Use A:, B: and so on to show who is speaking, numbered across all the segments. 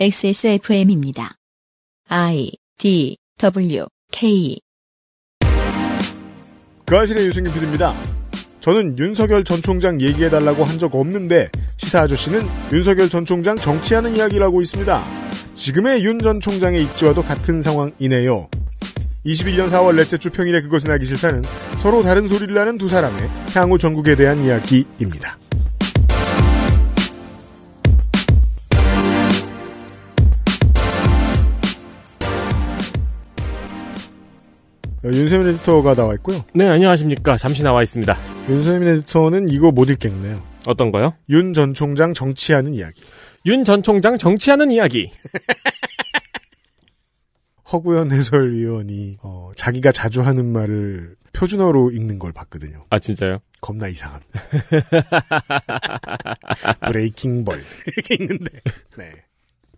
A: XSFM입니다. I D W K
B: 그 아실의 유승균 PD입니다. 저는 윤석열 전 총장 얘기해달라고 한 적 없는데 시사 아저씨는 윤석열 전 총장 정치하는 이야기를 하고 있습니다. 지금의 윤 전 총장의 입지와도 같은 상황이네요. 21년 4월 넷째 주 평일에 그것은 알기 싫다는 서로 다른 소리를 하는 두 사람의 향후 전국에 대한 이야기입니다. 어, 윤세민 에디터가 나와 있고요.
C: 네, 안녕하십니까. 잠시
B: 나와 있습니다. 윤세민 에디터는 이거 못 읽겠네요. 어떤 거요? 윤 전 총장 정치하는
C: 이야기. 윤 전 총장 정치하는 이야기.
B: 허구현 해설위원이 어, 자기가 자주 하는 말을 표준어로 읽는 걸 봤거든요. 아 진짜요? 겁나 이상합 브레이킹 벌 이렇게 있는데. 네.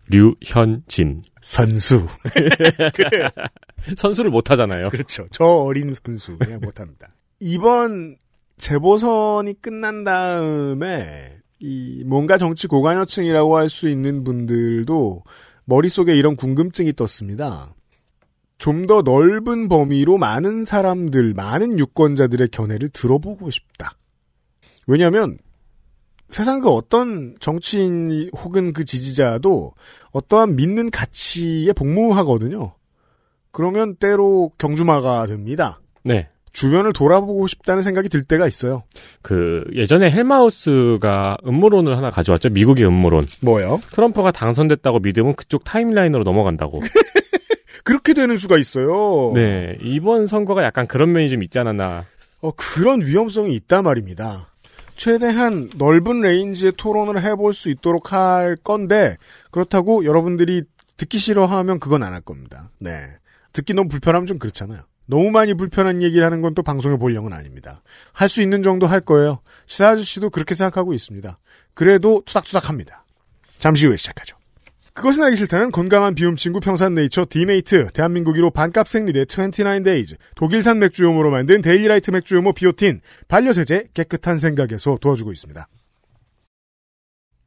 C: 류현진 선수. 선수를 못 하잖아요. 그렇죠.
B: 저 어린 선수. 그냥 못 합니다. 이번 재보선이 끝난 다음에 이 뭔가 정치 고관여층이라고 할 수 있는 분들도 머릿속에 이런 궁금증이 떴습니다. 좀 더 넓은 범위로 많은 사람들, 많은 유권자들의 견해를 들어보고 싶다. 왜냐면 세상 그 어떤 정치인 혹은 그 지지자도 어떠한 믿는 가치에 복무하거든요. 그러면 때로 경주마가 됩니다. 네. 주변을 돌아보고 싶다는 생각이
C: 들 때가 있어요. 그 예전에 헬마우스가 음모론을 하나 가져왔죠. 미국의 음모론. 뭐요? 트럼프가 당선됐다고 믿으면 그쪽 타임라인으로 넘어간다고.
B: 그렇게 되는 수가 있어요. 네.
C: 이번 선거가 약간 그런 면이 좀 있지 않았나.
B: 어, 그런 위험성이 있단 말입니다. 최대한 넓은 레인지의 토론을 해볼 수 있도록 할 건데 그렇다고 여러분들이 듣기 싫어하면 그건 안 할 겁니다. 네. 듣기 너무 불편하면 좀 그렇잖아요. 너무 많이 불편한 얘기를 하는 건 또 방송의 볼령은 아닙니다. 할 수 있는 정도 할 거예요. 시사 아저씨도 그렇게 생각하고 있습니다. 그래도 투닥투닥 합니다. 잠시 후에 시작하죠. 그것은 알기 싫다는 건강한 비움 친구 평산 네이처 디메이트 대한민국 1로 반값 생리대 29데이즈 독일산 맥주용으로 만든 데일리라이트 맥주용모 비오틴 반려세제 깨끗한 생각에서 도와주고 있습니다.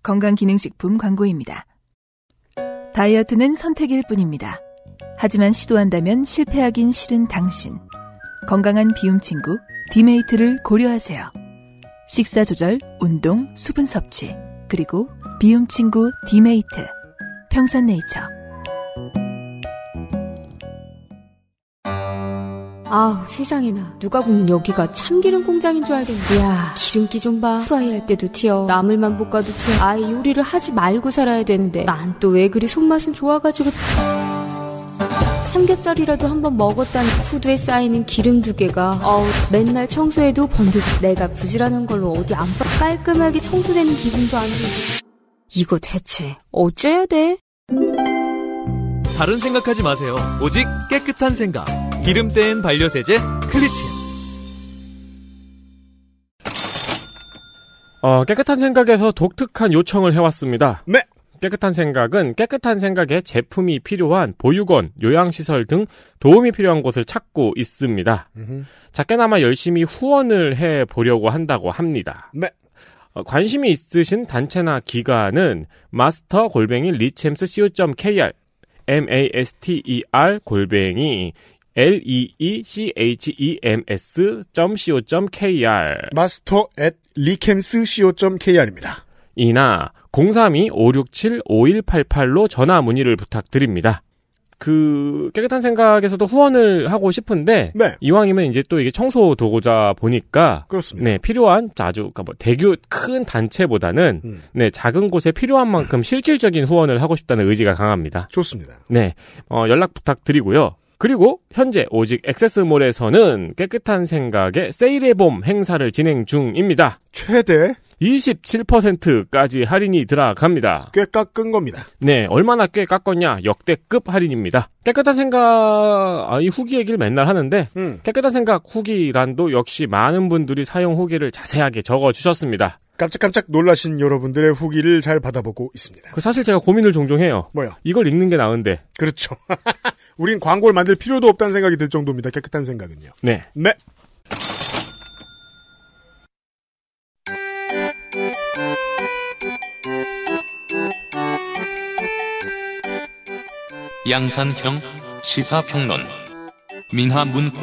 A: 건강기능식품 광고입니다. 다이어트는 선택일 뿐입니다. 하지만 시도한다면 실패하긴 싫은 당신. 건강한 비움 친구 디메이트를 고려하세요. 식사 조절, 운동, 수분 섭취, 그리고 비움 친구 디메이트. 평산네이처 아우 세상에나 누가 보면 여기가 참기름 공장인 줄 알겠네 야 기름기 좀봐 프라이 할 때도 튀어 나물만 볶아도 튀어 아예 요리를 하지 말고 살아야 되는데 난 또 왜 그리 손맛은 좋아가지고 삼겹살이라도 한번 먹었다는 후드에 쌓이는 기름 두 개가 어우 맨날 청소해도 번들 내가 부지런한 걸로 어디 안 빠. 깔끔하게 청소되는 기분도 안 들고 이거 대체 어째야 돼?
D: 다른 생각하지 마세요. 오직 깨끗한 생각. 기름 땐 반려세제 클리치.
C: 어, 깨끗한 생각에서 독특한 요청을 해왔습니다. 네. 깨끗한 생각은 깨끗한 생각에 제품이 필요한 보육원, 요양시설 등 도움이 필요한 곳을 찾고 있습니다. 음흠. 작게나마 열심히 후원을 해 보려고 한다고 합니다. 네. 어, 관심이 있으신 단체나 기관은 마스터 골뱅이 리챔스.co.kr master 골뱅이 leechems.co.kr 마스터 at 리캠스.co.kr입니다. 이나 032-567-5188로 전화 문의를 부탁드립니다. 그 깨끗한 생각에서도 후원을 하고 싶은데 네. 이왕이면 이제 또 이게 청소 도구자 보니까 그렇습니다. 네 필요한 자주 그러니까 뭐 대규 큰 단체보다는 음. 네 작은 곳에 필요한 만큼 실질적인 후원을 하고 싶다는 의지가 강합니다. 좋습니다. 네 어, 연락 부탁드리고요. 그리고 현재 오직 액세스몰에서는 깨끗한 생각의 세일의 봄 행사를 진행 중입니다. 최대 27%까지 할인이 들어갑니다. 꽤 깎은 겁니다. 네, 얼마나 꽤 깎았냐? 역대급 할인입니다. 깨끗한 생각, 아, 이 후기 얘기를 맨날 하는데, 음. 깨끗한 생각 후기란도 역시 많은 분들이 사용 후기를 자세하게 적어주셨습니다.
B: 깜짝깜짝 놀라신 여러분들의 후기를 잘 받아보고
C: 있습니다. 그 사실 제가 고민을 종종 해요. 뭐요? 이걸 읽는 게 나은데. 그렇죠.
B: 우린 광고를 만들 필요도 없다는 생각이 들 정도입니다. 깨끗한 생각은요.
C: 네. 네.
D: 양산형 시사평론 민화문구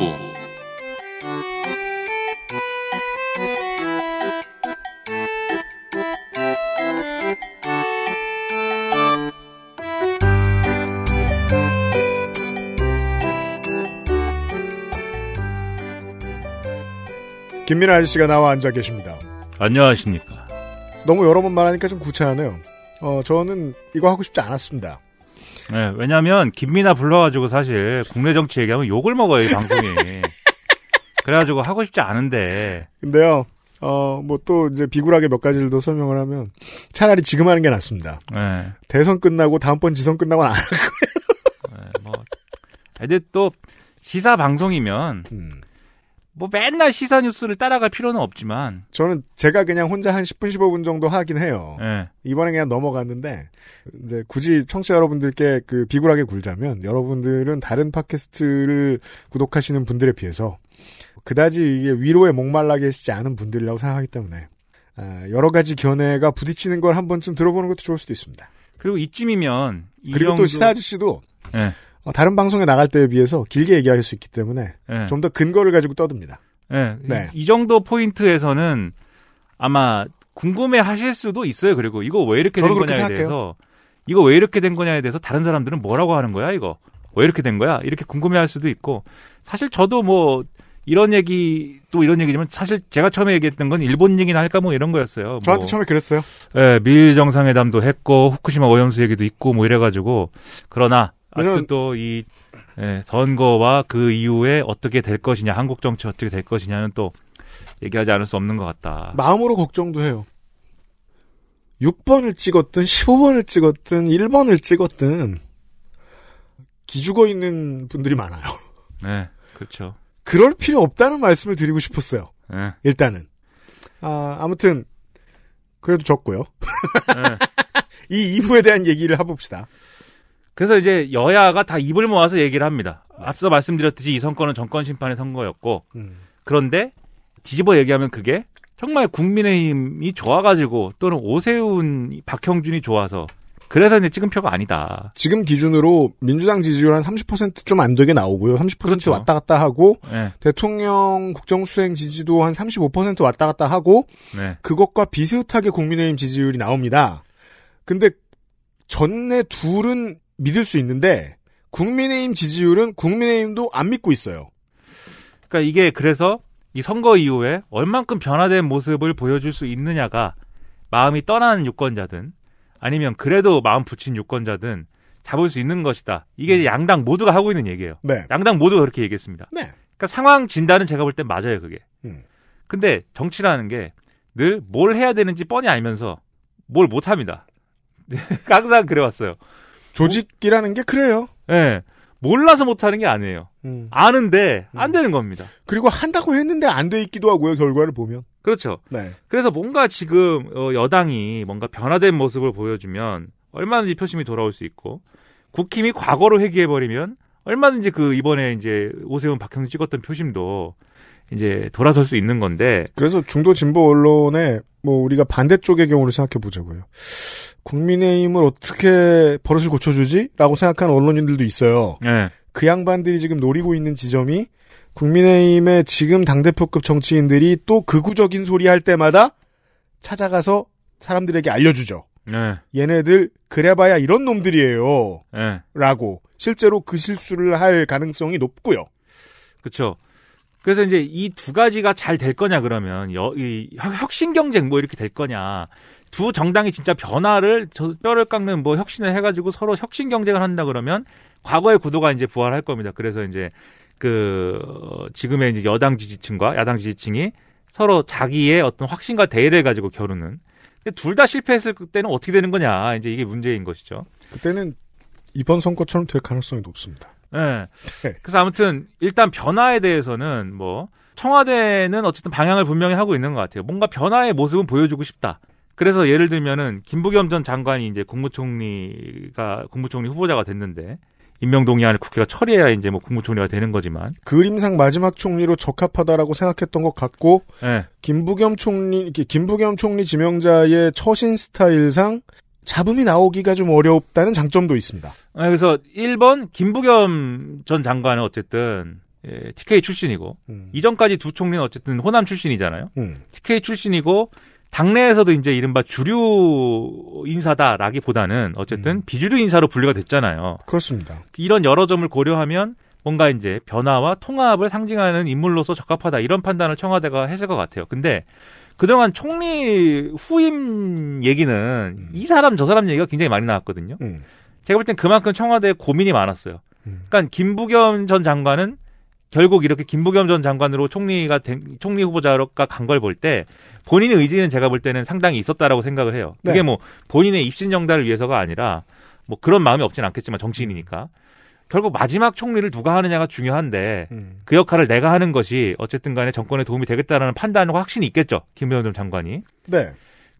B: 김민아 아저씨가 나와 앉아 계십니다.
D: 안녕하십니까.
B: 너무 여러 번 말하니까 좀 구차하네요. 어, 저는 이거 하고 싶지 않았습니다.
D: 네, 왜냐하면 김민아 불러가지고 사실 국내 정치 얘기하면 욕을 먹어요 이 방송이. 그래가지고 하고 싶지 않은데.
B: 근데요. 어, 뭐 또 이제 비굴하게 몇 가지를 더 설명을 하면 차라리 지금 하는 게 낫습니다. 네. 대선 끝나고 다음번 지선 끝나고는 안 할 거예요. 네, 뭐.
D: 근데 또 시사 방송이면 음. 뭐 맨날 시사 뉴스를 따라갈 필요는 없지만
B: 저는 제가 그냥 혼자 한 10분 15분 정도 하긴 해요. 네. 이번에 그냥 넘어갔는데 이제 굳이 청취자 여러분들께 그 비굴하게 굴자면 여러분들은 다른 팟캐스트를 구독하시는 분들에 비해서 그다지 이게 위로에 목말라 계시지 않은 분들이라고 생각하기 때문에 아, 여러 가지 견해가 부딪히는 걸 한 번쯤 들어보는 것도 좋을 수도 있습니다. 그리고 이쯤이면 그리고 또 시사 아저씨도 네. 어, 다른 방송에 나갈 때에 비해서 길게 얘기할 수 있기 때문에 네. 예. 좀더 근거를 가지고 떠듭니다. 네. 네. 이, 정도
D: 포인트에서는 아마 궁금해 하실 수도 있어요. 그리고 이거 왜 이렇게 된 거냐에 생각해요. 대해서 이거 왜 이렇게 된 거냐에 대해서 다른 사람들은 뭐라고 하는 거야, 이거? 왜 이렇게 된 거야? 이렇게 궁금해 할 수도 있고 사실 저도 뭐 이런 얘기 또 이런 얘기지만 사실 제가 처음에 얘기했던 건 일본 얘기나 할까 뭐 이런 거였어요. 저한테 뭐, 처음에 그랬어요. 예, 미일 정상회담도 했고 후쿠시마 오염수 얘기도 있고 뭐 이래 가지고 그러나 아직도 이 예, 선거와 그 이후에 어떻게 될 것이냐, 한국 정치 어떻게 될 것이냐는 또 얘기하지 않을 수 없는 것 같다.
B: 마음으로 걱정도 해요. 6번을 찍었든 15번을 찍었든 1번을 찍었든 기죽어 있는 분들이 많아요. 네, 그렇죠. 그럴 필요 없다는 말씀을 드리고 싶었어요. 네. 일단은 아, 아무튼 그래도 적고요. 네. 예. 이 이후에 대한 얘기를 해봅시다.
D: 그래서 이제 여야가 다 입을 모아서 얘기를 합니다. 네. 앞서 말씀드렸듯이 이 선거는 정권 심판의 선거였고 음. 그런데 뒤집어 얘기하면 그게 정말 국민의힘이 좋아가지고 또는 오세훈, 박형준이 좋아서 그래서 이제 찍은 표가 아니다.
B: 지금 기준으로 민주당 지지율 한 30%좀 안 되게 나오고요. 30% 그렇죠. 왔다 갔다 하고 네. 대통령 국정수행 지지도 한 35% 왔다 갔다 하고 네. 그것과 비슷하게 국민의힘 지지율이 나옵니다. 근데 전내 둘은 믿을 수 있는데 국민의힘 지지율은 국민의힘도 안 믿고 있어요. 그러니까
D: 이게 그래서 이 선거 이후에 얼만큼 변화된 모습을 보여줄 수 있느냐가 마음이 떠난 유권자든 아니면 그래도 마음 붙인 유권자든 잡을 수 있는 것이다. 이게 음. 양당 모두가 하고 있는 얘기예요. 네. 양당 모두가 그렇게 얘기했습니다. 네. 그러니까 상황 진단은 제가 볼 땐 맞아요, 그게. 음. 근데 정치라는 게 늘 뭘 해야 되는지 뻔히 알면서 뭘 못합니다. 항상 그래왔어요. 조직이라는 게 그래요. 예. 네. 몰라서 못하는 게 아니에요. 음. 아는데 음. 안 되는 겁니다. 그리고 한다고 했는데 안 돼 있기도 하고요. 결과를 보면. 그렇죠. 네. 그래서 뭔가 지금 어, 여당이 뭔가 변화된 모습을 보여주면 얼마든지 표심이 돌아올 수 있고 국힘이 과거로 회귀해 버리면 얼마든지 그 이번에 이제 오세훈 박형준 찍었던 표심도 이제 돌아설 수 있는 건데.
B: 그래서 중도 진보 언론에 뭐 우리가 반대쪽의 경우를 생각해 보자고요. 국민의힘을 어떻게 버릇을 고쳐주지? 라고 생각하는 언론인들도 있어요. 네. 그 양반들이 지금 노리고 있는 지점이 국민의힘의 지금 당대표급 정치인들이 또 극우적인 소리 할 때마다 찾아가서 사람들에게 알려주죠. 네. 얘네들 그래봐야 이런 놈들이에요. 네. 라고 실제로 그 실수를 할 가능성이 높고요.
D: 그렇죠. 그래서 이제 이 두 가지가 잘 될 거냐 그러면 여, 이, 혁신 경쟁 뭐 이렇게 될 거냐 두 정당이 진짜 변화를 뼈를 깎는 뭐 혁신을 해가지고 서로 혁신 경쟁을 한다 그러면 과거의 구도가 이제 부활할 겁니다. 그래서 이제 그 어, 지금의 이제 여당 지지층과 야당 지지층이 서로 자기의 어떤 확신과 대의를 가지고 겨루는 둘 다 실패했을 때는 어떻게 되는 거냐 이제 이게 문제인 것이죠.
B: 그때는 이번 선거처럼 될 가능성이 높습니다. 예.
D: 네. 그래서 아무튼 일단 변화에 대해서는 뭐
B: 청와대는 어쨌든 방향을 분명히
D: 하고 있는 것 같아요. 뭔가 변화의 모습은 보여주고 싶다. 그래서 예를 들면은 김부겸 전 장관이 이제 국무총리가 국무총리 후보자가 됐는데 임명 동의안을 국회가 처리해야 이제 뭐 국무총리가 되는 거지만
B: 그림상 마지막 총리로 적합하다라고 생각했던 것 같고 네. 김부겸 총리 김부겸 총리 지명자의 처신 스타일상 잡음이 나오기가 좀 어렵다는 장점도 있습니다.
D: 아, 그래서 1번 김부겸 전 장관은 어쨌든 예, TK 출신이고 음. 이전까지 두 총리는 어쨌든 호남 출신이잖아요. 음. TK 출신이고 당내에서도 이제 이른바 주류 인사다라기보다는 어쨌든 음. 비주류 인사로 분류가 됐잖아요. 그렇습니다. 이런 여러 점을 고려하면 뭔가 이제 변화와 통합을 상징하는 인물로서 적합하다 이런 판단을 청와대가 했을 것 같아요. 근데 그동안 총리 후임 얘기는 음. 이 사람 저 사람 얘기가 굉장히 많이 나왔거든요. 음. 제가 볼 땐 그만큼 청와대에 고민이 많았어요. 음. 그러니까 김부겸 전 장관은 결국 이렇게 김부겸 전 장관으로 총리가 된, 총리 후보자가 간 걸 볼 때 본인의 의지는 제가 볼 때는 상당히 있었다라고 생각을 해요. 네. 그게 네. 뭐 본인의 입신 정달을 위해서가 아니라 뭐 그런 마음이 없진 않겠지만 정치인이니까 결국 마지막 총리를 누가 하느냐가 중요한데 음. 그 역할을 내가 하는 것이 어쨌든 간에 정권에 도움이 되겠다라는 판단과 확신이 있겠죠. 김부겸 전 장관이. 네.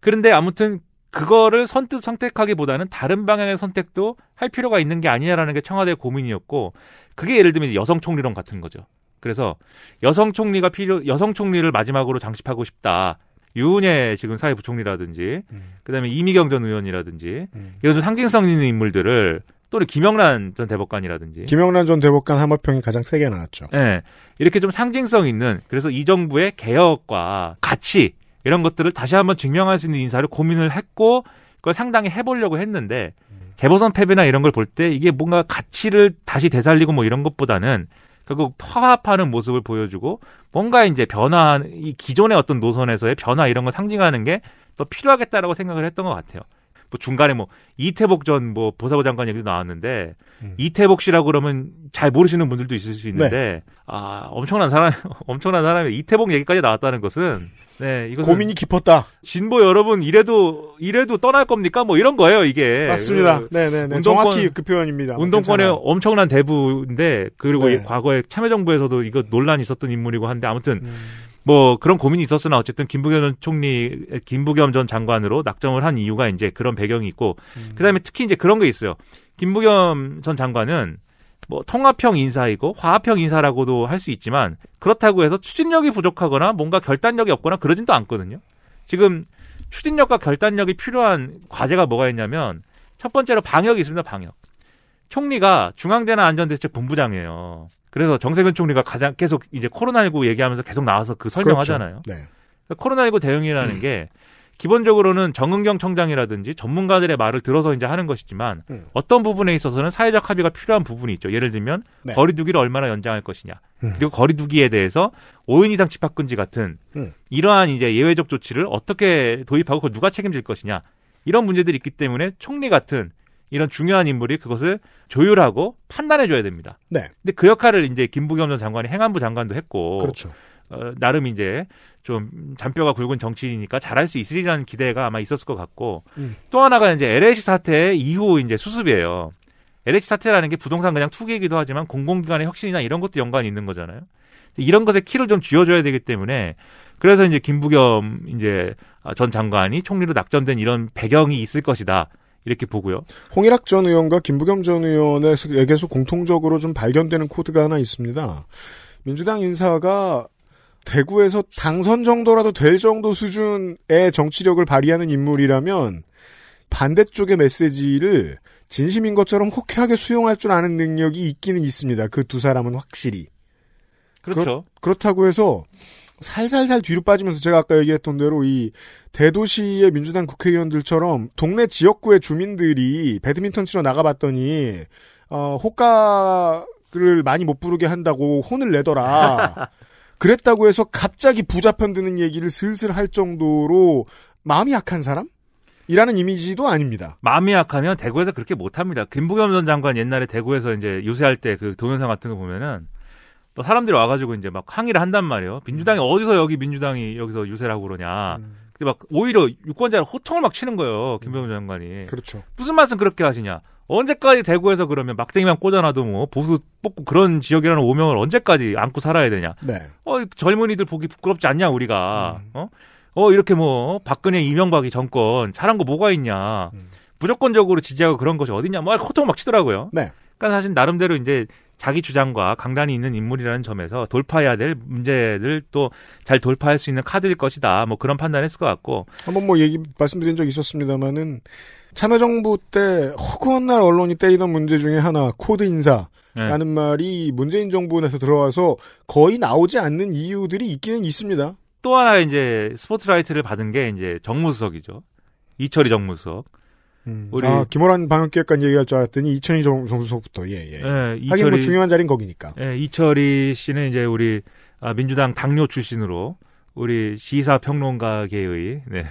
D: 그런데 아무튼 그거를 선뜻 선택하기보다는 다른 방향의 선택도 할 필요가 있는 게 아니냐라는 게 청와대의 고민이었고 그게 예를 들면 여성 총리론 같은 거죠. 그래서 여성 총리가 필요 여성 총리를 마지막으로 장식하고 싶다. 유은혜 지금 사회부총리라든지 음. 그다음에 이미경 전 의원이라든지 음. 이런 좀 상징성 있는 인물들을 또는리 김영란 전 대법관이라든지
B: 김영란 전 대법관 한마평이 가장 세게 나왔죠. 예. 네,
D: 이렇게 좀 상징성 있는 그래서 이 정부의 개혁과 같이 이런 것들을 다시 한번 증명할 수 있는 인사를 고민을 했고 그걸 상당히 해보려고 했는데 재보선 패배나 이런 걸 볼 때 이게 뭔가 가치를 다시 되살리고 뭐 이런 것보다는 결국 화합하는 모습을 보여주고 뭔가 이제 변화 이 기존의 어떤 노선에서의 변화 이런 걸 상징하는 게 더 필요하겠다라고 생각을 했던 것 같아요. 뭐 중간에 뭐 이태복 전 뭐 보사부 장관 얘기도 나왔는데 음. 이태복 씨라고 그러면 잘 모르시는 분들도 있을 수 있는데 네. 아 엄청난 사람 엄청난 사람이 이태복 얘기까지 나왔다는 것은 네, 이거 고민이 깊었다. 진보 여러분 이래도 이래도 떠날 겁니까? 뭐 이런 거예요, 이게. 맞습니다. 그 네, 네, 네. 정확히 그 표현입니다. 운동권의 괜찮아요. 엄청난 대부인데 그리고 네. 과거에 참여정부에서도 이거 논란이 있었던 인물이고 한데 아무튼 음. 뭐 그런 고민이 있었으나 어쨌든 김부겸 전 총리, 김부겸 전 장관으로 낙점을 한 이유가 이제 그런 배경이 있고 음. 그다음에 특히 이제 그런 게 있어요. 김부겸 전 장관은 뭐 통합형 인사이고 화합형 인사라고도 할 수 있지만 그렇다고 해서 추진력이 부족하거나 뭔가 결단력이 없거나 그러진 또 않거든요. 지금 추진력과 결단력이 필요한 과제가 뭐가 있냐면 첫 번째로 방역이 있습니다. 방역. 총리가 중앙재난 안전대책 본부장이에요. 그래서 정세균 총리가 가장 계속 이제 코로나19 얘기하면서 계속 나와서 그 설명하잖아요. 그렇죠. 네. 코로나19 대응이라는 게 기본적으로는 정은경 청장이라든지 전문가들의 말을 들어서 이제 하는 것이지만 음. 어떤 부분에 있어서는 사회적 합의가 필요한 부분이 있죠. 예를 들면 네. 거리두기를 얼마나 연장할 것이냐. 음. 그리고 거리두기에 대해서 5인 이상 집합금지 같은 음. 이러한 이제 예외적 조치를 어떻게 도입하고 그걸 누가 책임질 것이냐. 이런 문제들이 있기 때문에 총리 같은 이런 중요한 인물이 그것을 조율하고 판단해 줘야 됩니다. 네. 근데 그 역할을 이제 김부겸 전 장관이 행안부 장관도 했고 그렇죠. 어, 나름 이제 좀 잔뼈가 굵은 정치인이니까 잘할 수 있으리라는 기대가 아마 있었을 것 같고 음. 또 하나가 이제 LH 사태 이후 이제 수습이에요. LH 사태라는 게 부동산 그냥 투기이기도 하지만 공공기관의 혁신이나 이런 것도 연관이 있는 거잖아요. 이런 것에 키를 좀 쥐어줘야 되기 때문에 그래서 이제 김부겸 이제 전 장관이 총리로 낙점된 이런 배경이 있을 것이다. 이렇게 보고요.
B: 홍일학 전 의원과 김부겸 전 의원에게서 공통적으로 좀 발견되는 코드가 하나 있습니다. 민주당 인사가 대구에서 당선 정도라도 될 정도 수준의 정치력을 발휘하는 인물이라면 반대쪽의 메시지를 진심인 것처럼 호쾌하게 수용할 줄 아는 능력이 있기는 있습니다. 그 두 사람은 확실히. 그렇죠. 그렇, 다고 해서 살살살 뒤로 빠지면서 제가 아까 얘기했던 대로 이 대도시의 민주당 국회의원들처럼 동네 지역구의 주민들이 배드민턴 치러 나가봤더니 어, 호가를 많이 못 부르게 한다고 혼을 내더라. 그랬다고 해서 갑자기 부자편 드는 얘기를 슬슬 할 정도로 마음이 약한 사람? 이라는 이미지도 아닙니다. 마음이
D: 약하면 대구에서 그렇게 못합니다. 김부겸 전 장관 옛날에 대구에서 이제 요새할 때 그 동영상 같은 거 보면은 또 사람들이 와가지고 이제 막 항의를 한단 말이에요. 민주당이 음. 어디서 여기 민주당이 여기서 유세라고 그러냐. 음. 근데 막 오히려 유권자를 호통을 막 치는 거예요. 김병준 장관이. 그렇죠. 무슨 말씀 그렇게 하시냐. 언제까지 대구에서 그러면 막대기만 꽂아놔도 뭐 보수 뽑고 그런 지역이라는 오명을 언제까지 안고 살아야 되냐? 네. 어 젊은이들 보기 부끄럽지 않냐 우리가 음. 어? 어 이렇게 뭐 박근혜 이명박이 정권 잘한 거 뭐가 있냐? 음. 무조건적으로 지지하고 그런 것이 어디냐? 막 호통 막 치더라고요. 네. 그러니까 사실 나름대로 이제 자기 주장과 강단이 있는 인물이라는 점에서 돌파해야 될 문제를 또잘 돌파할 수 있는 카드일 것이다. 뭐 그런 판단했을 것 같고.
B: 한번 뭐 얘기 말씀드린 적 있었습니다만은 참여정부 때 허구한 날 언론이 때리던 문제 중에 하나 코드 인사라는 네. 말이 문재인 정부에서 들어와서 거의 나오지 않는 이유들이 있기는 있습니다.
D: 또 하나 이제 스포트라이트를 받은 게 이제 정무수석이죠. 이철이 정무수석. 음. 우리 아,
B: 김호란 방역기획관 얘기할 줄 알았더니 이철이 정무수석부터 예, 예. 네, 이 하긴 뭐 중요한 자리인 거기니까.
D: 예, 네, 이철이 씨는 이제 우리 아, 민주당 당뇨 출신으로 우리 시사평론가계의 네.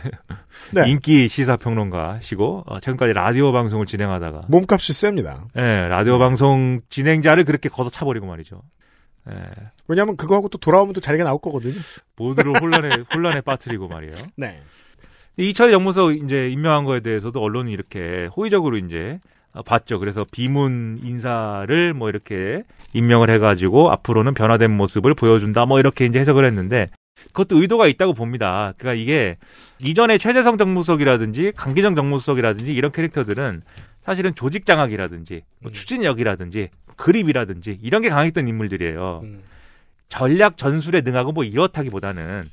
D: 네. 인기 시사평론가시고 어, 최근까지 라디오 방송을 진행하다가
B: 몸값이 셉니다.
D: 네, 라디오 네. 방송 진행자를 그렇게 걷어차버리고
B: 말이죠. 네. 왜냐하면 그거하고 또 돌아오면 또 자리가 나올 거거든요. 모두를 혼란에 혼란에 빠뜨리고 말이에요. 네.
D: 이철 연구소 이제 임명한 거에 대해서도 언론이 이렇게 호의적으로 이제 봤죠. 그래서 비문 인사를 뭐 이렇게 임명을 해가지고 앞으로는 변화된 모습을 보여준다. 뭐 이렇게 이제 해석을 했는데 그것도 의도가 있다고 봅니다. 그러니까 이게 이전에 최재성 정무수석이라든지 강기정 정무수석이라든지 이런 캐릭터들은 사실은 조직 장악이라든지 뭐 음. 추진력이라든지 그립이라든지 이런 게 강했던 인물들이에요. 음. 전략 전술에 능하고 뭐 이렇다기보다는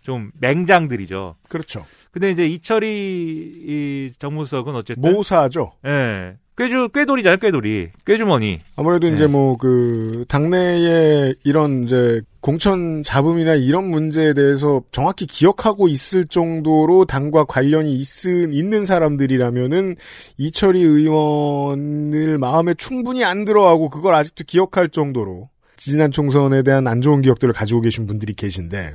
D: 좀 맹장들이죠. 그렇죠. 근데 이제 이철이 정무수석은 어쨌든 모사죠. 예. 꾀주 꾀돌이잖아요, 꾀돌이. 꾀주머니. 아무래도 네. 이제
B: 뭐 그 당내에 이런 이제 공천 잡음이나 이런 문제에 대해서 정확히 기억하고 있을 정도로 당과 관련이 있은 있는 사람들이라면은 이철이 의원을 마음에 충분히 안 들어하고 그걸 아직도 기억할 정도로 지난 총선에 대한 안 좋은 기억들을 가지고 계신 분들이 계신데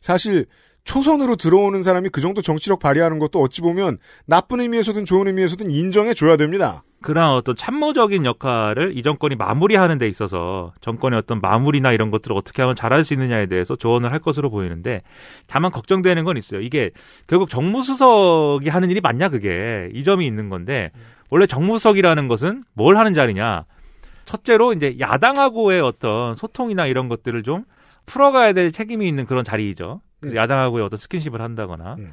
B: 사실 초선으로 들어오는 사람이 그 정도 정치력 발휘하는 것도 어찌 보면 나쁜 의미에서든 좋은 의미에서든 인정해 줘야 됩니다.
D: 그런 어떤 참모적인 역할을 이 정권이 마무리하는 데 있어서 정권의 어떤 마무리나 이런 것들을 어떻게 하면 잘할 수 있느냐에 대해서 조언을 할 것으로 보이는데 다만 걱정되는 건 있어요. 이게 결국 정무수석이 하는 일이 맞냐 그게 이 점이 있는 건데 원래 정무수석이라는 것은 뭘 하는 자리냐 첫째로 이제 야당하고의 어떤 소통이나 이런 것들을 좀 풀어가야 될 책임이 있는 그런 자리이죠. 그래서 네. 야당하고의 어떤 스킨십을 한다거나 네.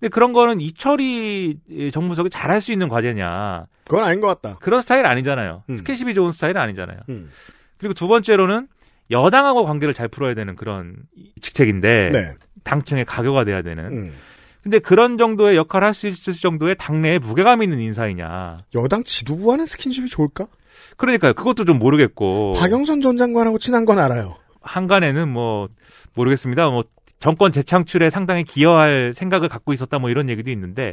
D: 근데 그런 거는 이철이 정무석이 잘 할 수 있는 과제냐? 그건 아닌 것 같다. 그런 스타일 아니잖아요. 음. 스케십이 좋은 스타일은 아니잖아요. 음. 그리고 두 번째로는 여당하고 관계를 잘 풀어야 되는 그런 직책인데 네. 당층에 가교가 돼야 되는. 음. 근데 그런 정도의 역할을 할 수 있을 정도의 당내에 무게감 있는 인사이냐? 여당 지도부와는 스킨십이 좋을까? 그러니까요. 그것도 좀 모르겠고. 박영선 전
B: 장관하고 친한 건 알아요.
D: 한간에는 뭐 모르겠습니다. 뭐 정권 재창출에 상당히 기여할 생각을 갖고 있었다 뭐 이런 얘기도 있는데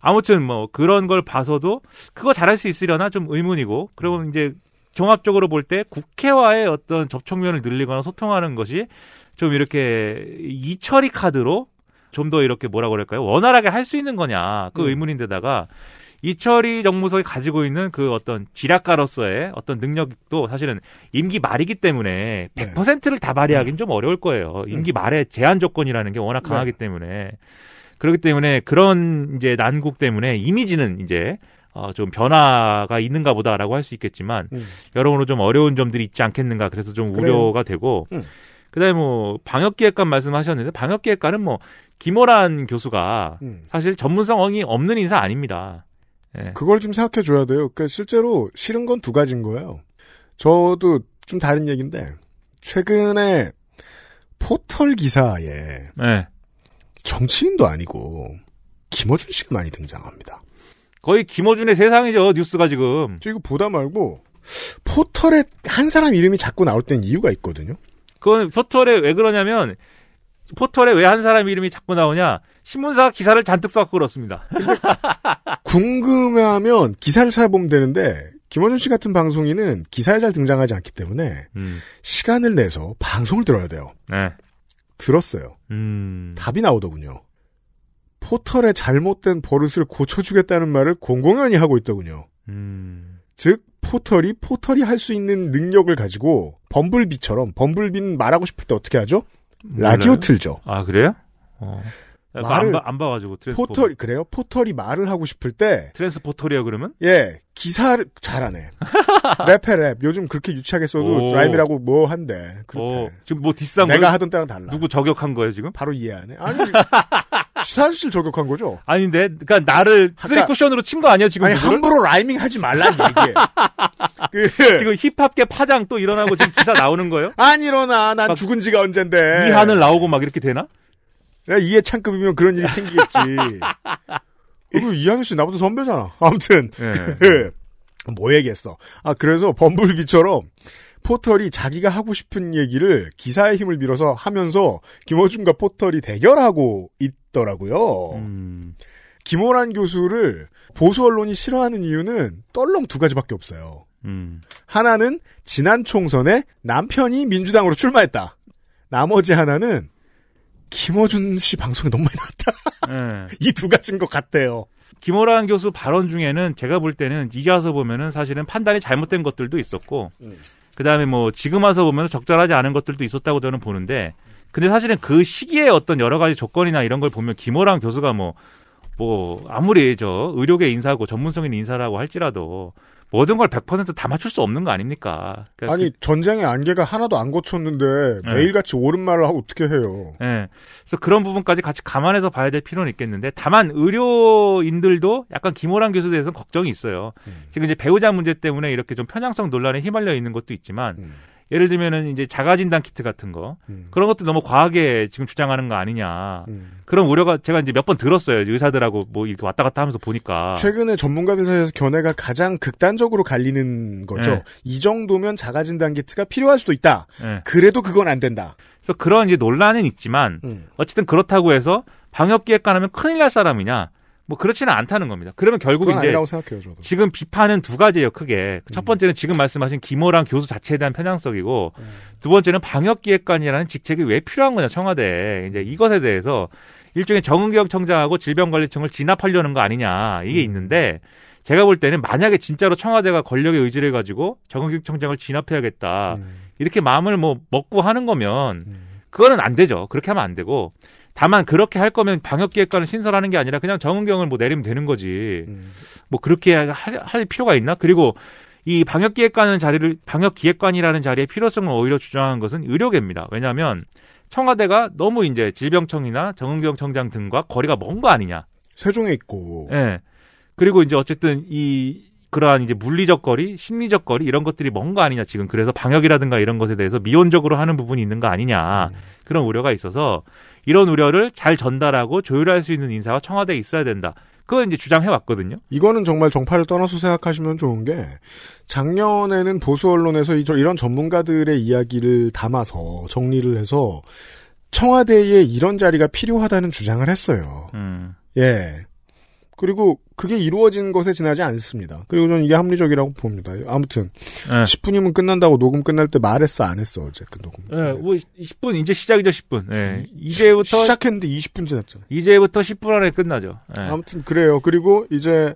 D: 아무튼 뭐 그런 걸 봐서도 그거 잘할 수 있으려나 좀 의문이고 그리고 이제 종합적으로 볼 때 국회와의 어떤 접촉면을 늘리거나 소통하는 것이 좀 이렇게 이처리 카드로 좀 더 이렇게 뭐라 그럴까요? 원활하게 할 수 있는 거냐 그 네. 의문인데다가 이철이 정무석이 가지고 있는 그 어떤 지략가로서의 어떤 능력도 사실은 임기 말이기 때문에 100%를 다 발휘하기는 네. 좀 어려울 거예요. 네. 임기 말에 제한 조건이라는 게 워낙 강하기 때문에 그렇기 때문에 그런 이제 난국 때문에 이미지는 이제 어, 좀 변화가 있는가 보다라고 할 수 있겠지만 음. 여러모로 좀 어려운 점들이 있지 않겠는가 그래서 좀 우려가 되고 음. 그다음에 뭐 방역기획관 말씀하셨는데 방역기획관은 뭐 김호란 교수가 음. 사실 전문성이 없는 인사 아닙니다. 예.
B: 그걸 좀 생각해 줘야 돼요. 그러니까 실제로 싫은 건 두 가지인 거예요. 저도 좀 다른 얘기인데 최근에 포털 기사에 예. 정치인도 아니고 김어준 씨가 많이 등장합니다.
D: 거의 김어준의
B: 세상이죠 뉴스가 지금. 저 이거 보다 말고 포털에 한 사람 이름이 자꾸 나올 때는 이유가 있거든요.
D: 그건 포털에 왜 그러냐면 포털에 왜 한 사람 이름이 자꾸 나오냐? 신문사 기사를 잔뜩 써서 그렇습니다.
B: 궁금해하면 기사를 찾아보면 되는데 김원준 씨 같은 방송인은 기사에 잘 등장하지 않기 때문에 음. 시간을 내서 방송을 들어야 돼요. 네. 들었어요. 음. 답이 나오더군요. 포털의 잘못된 버릇을 고쳐주겠다는 말을 공공연히 하고 있더군요. 음. 즉 포털이 포털이 할 수 있는 능력을 가지고 범블비처럼 범블비는 말하고 싶을 때 어떻게 하죠? 몰라요? 라디오 틀죠.
D: 아 그래요? 어.
B: 아, 말을 안, 안 봐, 가지고 트랜스포. 포털 그래요? 포털이 말을 하고 싶을 때트랜스포털이요 그러면? 예 기사를 잘하네. 랩해 랩. 요즘 그렇게 유치하게 써도 오. 라임이라고 뭐 한데 그렇대. 오. 어, 지금 뭐 디스한 내가 하던 때랑 달라.
D: 누구 저격한 거예요 지금? 바로 이해하네. 아니
B: 사실 저격한 거죠.
D: 아닌데, 그러니까 나를 쓰리 그러니까, 쿠션으로 친 거 아니야 지금? 아니 누구를?
B: 함부로 라이밍
D: 하지 말라는 얘기 그, 지금 힙합계 파장 또 일어나고 지금 기사
B: 나오는 거예요? 안 일어나. 난 죽은 지가 언젠데. 이하을 나오고 막 이렇게 되나? 내가 이해창급이면 그런 일이 생기겠지. 그리고 이항 씨 나보다 선배잖아. 아무튼
C: 네.
B: 뭐 얘기했어. 아 그래서 범블비처럼 포털이 자기가 하고 싶은 얘기를 기사의 힘을 빌어서 하면서 김호준과 포털이 대결하고 있더라고요. 음. 김호란 교수를 보수 언론이 싫어하는 이유는 떨렁 두 가지밖에 없어요. 음. 하나는 지난 총선에 남편이 민주당으로 출마했다. 나머지 하나는 김어준 씨 방송에 너무 많이 나왔다. 네. 이두 가지인 것 같아요. 김호란 교수 발언 중에는
D: 제가 볼 때는 이게 와서 보면은 사실은 판단이 잘못된 것들도 있었고, 음. 그 다음에 뭐 지금 와서 보면 적절하지 않은 것들도 있었다고 저는 보는데, 근데 사실은 그 시기에 어떤 여러 가지 조건이나 이런 걸 보면 김호란 교수가 뭐, 뭐, 아무리 저 의료계 인사고 전문성 있는 인사라고 할지라도 모든 걸 100%다 맞출 수 없는 거 아닙니까? 그러니까 아니 그,
B: 전쟁의 안개가 하나도 안 고쳤는데 네. 매일같이 옳은 말을 하고 어떻게 해요? 네. 그래서 그런 부분까지
D: 같이 감안해서 봐야 될 필요는 있겠는데 다만 의료인들도 약간 김호란 교수에 대해서는 걱정이 있어요. 음. 지금 이제 배우자 문제 때문에 이렇게 좀 편향성 논란에 휘말려 있는 것도 있지만 음. 예를 들면은 이제 자가진단 키트 같은 거 음. 그런 것도 너무 과하게 지금 주장하는 거 아니냐 음. 그런 우려가 제가 이제 몇 번 들었어요 의사들하고 뭐 이렇게 왔다 갔다 하면서 보니까
B: 최근에 전문가들 사이에서 견해가 가장 극단적으로 갈리는 거죠 네. 이 정도면 자가진단 키트가 필요할 수도 있다 네. 그래도 그건 안 된다
D: 그래서 그런 이제 논란은 있지만 음. 어쨌든 그렇다고 해서 방역 기획관 하면 큰일 날 사람이냐 뭐 그렇지는 않다는 겁니다. 그러면 결국 이제 생각해요, 지금 비판은 두 가지예요, 크게. 음. 첫 번째는 지금 말씀하신 김호랑 교수 자체에 대한 편향성이고 음. 두 번째는 방역기획관이라는 직책이 왜 필요한 거냐, 청와대에. 이제 음. 이것에 대해서 일종의 정은경 청장하고 질병관리청을 진압하려는 거 아니냐, 이게 음. 있는데 제가 볼 때는 만약에 진짜로 청와대가 권력의 의지를 해 가지고 정은경 청장을 진압해야겠다. 음. 이렇게 마음을 뭐 먹고 하는 거면 음. 그거는 안 되죠. 그렇게 하면 안 되고 다만 그렇게 할 거면 방역기획관을 신설하는 게 아니라 그냥 정은경을 뭐 내리면 되는 거지. 음. 뭐 그렇게 할, 할 필요가 있나? 그리고 이 방역기획관은 자리를 방역기획관이라는 자리의 필요성을 오히려 주장하는 것은 의료계입니다. 왜냐하면 청와대가 너무 이제 질병청이나 정은경 청장 등과 거리가 먼 거 아니냐. 세종에 있고. 예. 네. 그리고 이제 어쨌든 이 그러한 이제 물리적 거리, 심리적 거리 이런 것들이 뭔가 아니냐 지금 그래서 방역이라든가 이런 것에 대해서 미온적으로 하는 부분이 있는 거 아니냐 그런 우려가 있어서 이런 우려를 잘 전달하고 조율할 수 있는 인사가 청와대에 있어야 된다. 그걸 이제 주장해 왔거든요.
B: 이거는 정말 정파를 떠나서 생각하시면 좋은 게 작년에는 보수 언론에서 이런 전문가들의 이야기를 담아서 정리를 해서 청와대에 이런 자리가 필요하다는 주장을 했어요. 음. 예. 그리고 그게 이루어진 것에 지나지 않습니다. 그리고 저는 이게 합리적이라고 봅니다. 아무튼 네. 10분이면 끝난다고 녹음 끝날 때 말했어 안 했어 어제 그
D: 녹음. 네, 뭐 10분 이제 시작이죠 10분. 네. 이제부터 시작했는데
B: 20분 지났죠.
D: 이제부터 10분 안에 끝나죠. 네.
B: 아무튼 그래요. 그리고 이제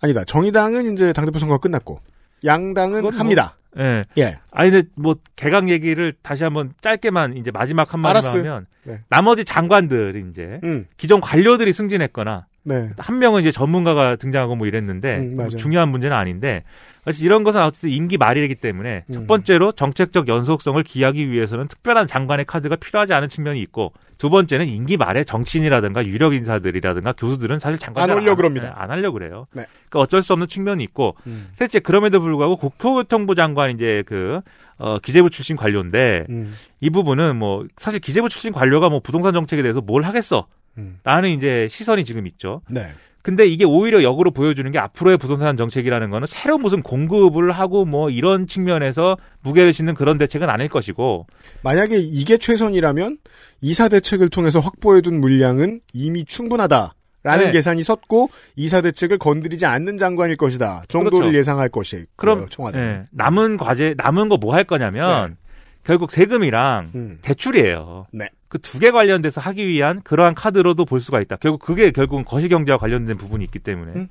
B: 아니다 정의당은 이제 당대표 선거가 끝났고 양당은 뭐, 합니다.
D: 뭐, 예. 예. 아니 근데 뭐개강 얘기를 다시 한번 짧게만 이제 마지막 한마디만 하면 네. 나머지 장관들 이제 음. 기존 관료들이 승진했거나 네. 한 명은 이제 전문가가 등장하고 뭐 이랬는데 음, 뭐 중요한 문제는 아닌데 사실 이런 것은 어쨌든 임기 말이기 때문에 음. 첫 번째로 정책적 연속성을 기하기 위해서는 특별한 장관의 카드가 필요하지 않은 측면이 있고 두 번째는 임기 말에 정치인이라든가 유력 인사들이라든가 교수들은 사실 장관 안 하려 그럽니다. 네, 안 하려 그래요. 네. 그러니까 어쩔 수 없는 측면이 있고 음. 셋째 그럼에도 불구하고 국토교통부 장관 이제 그 어, 기재부 출신 관료인데 음. 이 부분은 뭐 사실 기재부 출신 관료가 뭐 부동산 정책에 대해서 뭘 하겠어 음. 라는 이제 시선이 지금 있죠. 네. 근데 이게 오히려 역으로 보여주는 게 앞으로의 부동산 정책이라는 거는 새로 무슨 공급을 하고 뭐 이런 측면에서 무게를 싣는 그런 대책은 아닐 것이고
B: 만약에 이게 최선이라면 이사 대책을 통해서 확보해둔 물량은 이미 충분하다. 라는 네. 계산이 섰고 이사 대책을 건드리지 않는 장관일 것이다 정도를 그렇죠. 예상할 것이 그럼 청와대 네.
D: 남은 과제 남은 거 뭐 할 거냐면 네. 결국 세금이랑 음. 대출이에요. 네. 그 두 개 관련돼서 하기 위한 그러한 카드로도 볼 수가 있다. 결국 그게 결국은 거시경제와 관련된 부분이 있기 때문에 음.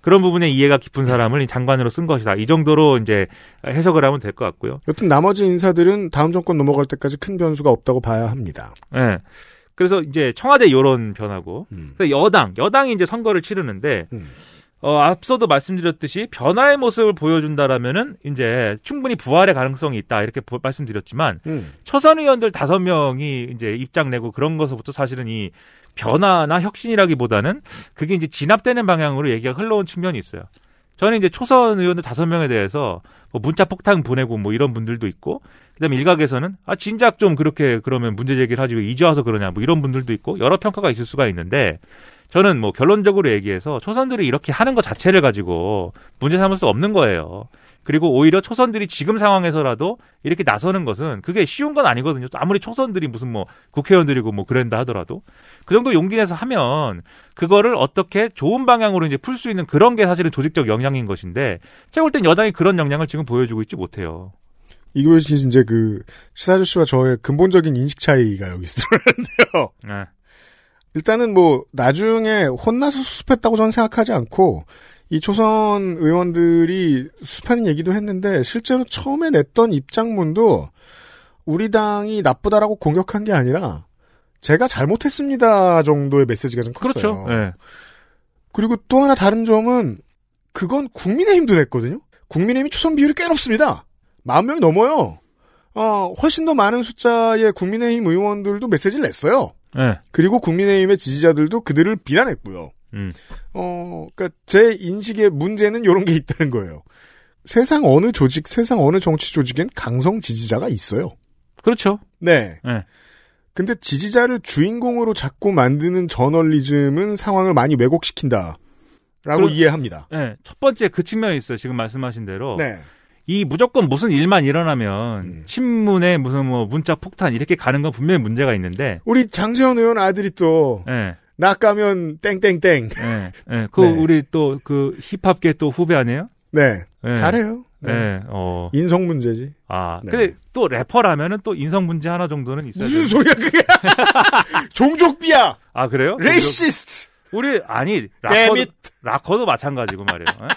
D: 그런 부분에 이해가 깊은 사람을 장관으로 쓴 것이다. 이 정도로 이제 해석을 하면 될 것 같고요.
B: 여튼 나머지 인사들은 다음 정권 넘어갈 때까지 큰 변수가 없다고 봐야 합니다. 네.
D: 그래서 이제 청와대 요런 변하고 음. 여당 여당이 이제 선거를 치르는데 음. 어, 앞서도 말씀드렸듯이 변화의 모습을 보여준다라면은 이제 충분히 부활의 가능성이 있다 이렇게 보, 말씀드렸지만 음. 초선 의원들 다섯 명이 이제 입장 내고 그런 것부터 서 사실은 이 변화나 혁신이라기보다는 그게 이제 진압되는 방향으로 얘기가 흘러온 측면이 있어요. 저는 이제 초선 의원들 다섯 명에 대해서 뭐 문자 폭탄 보내고 뭐 이런 분들도 있고 그다음에 일각에서는 아 진작 좀 그렇게 그러면 문제 제기를 하지 왜 이제 와서 그러냐 뭐 이런 분들도 있고 여러 평가가 있을 수가 있는데 저는 뭐 결론적으로 얘기해서 초선들이 이렇게 하는 것 자체를 가지고 문제 삼을 수 없는 거예요. 그리고 오히려 초선들이 지금 상황에서라도 이렇게 나서는 것은 그게 쉬운 건 아니거든요. 아무리 초선들이 무슨 뭐 국회의원들이고 뭐그랬다 하더라도 그 정도 용기 내서 하면 그거를 어떻게 좋은 방향으로 이제 풀 수 있는 그런 게 사실은 조직적 역량인 것인데 제가 볼 땐 여당이 그런 역량을 지금 보여주고 있지 못해요.
B: 이거 이제 그 시사주 씨와 저의 근본적인 인식 차이가 여기 있을 텐데요. 네. 일단은 뭐 나중에 혼나서 수습했다고 저는 생각하지 않고 이 초선 의원들이 수습하는 얘기도 했는데 실제로 처음에 냈던 입장문도 우리 당이 나쁘다라고 공격한 게 아니라 제가 잘못했습니다 정도의 메시지가 좀 컸어요. 그렇죠. 네. 그리고 또 하나 다른 점은 그건 국민의힘도 냈거든요. 국민의힘이 초선 비율이 꽤 높습니다. 만 명이 넘어요. 어, 훨씬 더 많은 숫자의 국민의힘 의원들도 메시지를 냈어요. 네. 그리고 국민의힘의 지지자들도 그들을 비난했고요. 음. 어, 그러니까 제 인식의 문제는 이런 게 있다는 거예요. 세상 어느 조직, 세상 어느 정치 조직엔 강성 지지자가 있어요. 그렇죠. 네. 네. 근데 지지자를 주인공으로 잡고 만드는 저널리즘은 상황을 많이 왜곡시킨다. 라고 이해합니다.
C: 네. 첫
D: 번째 그 측면이 있어요. 지금 말씀하신 대로. 네. 이 무조건 무슨 일만 일어나면 음. 신문에 무슨 뭐 문자 폭탄 이렇게 가는 건 분명히 문제가 있는데
B: 우리 장세현 의원 아들이 또 네. 예. 낙가면 땡땡땡. 네. 네. 그 네. 우리 또 그 힙합계 또 후배 아니에요? 네. 네. 잘해요. 네. 어. 인성 문제지. 아. 네.
D: 근데 또 래퍼라면은 또 인성 문제 하나 정도는 있어요. 무슨 소리야 그게? 종족비야. 아 그래요? 레이시스트. 우리 아니 락커도, 락커도 마찬가지고 말이에요.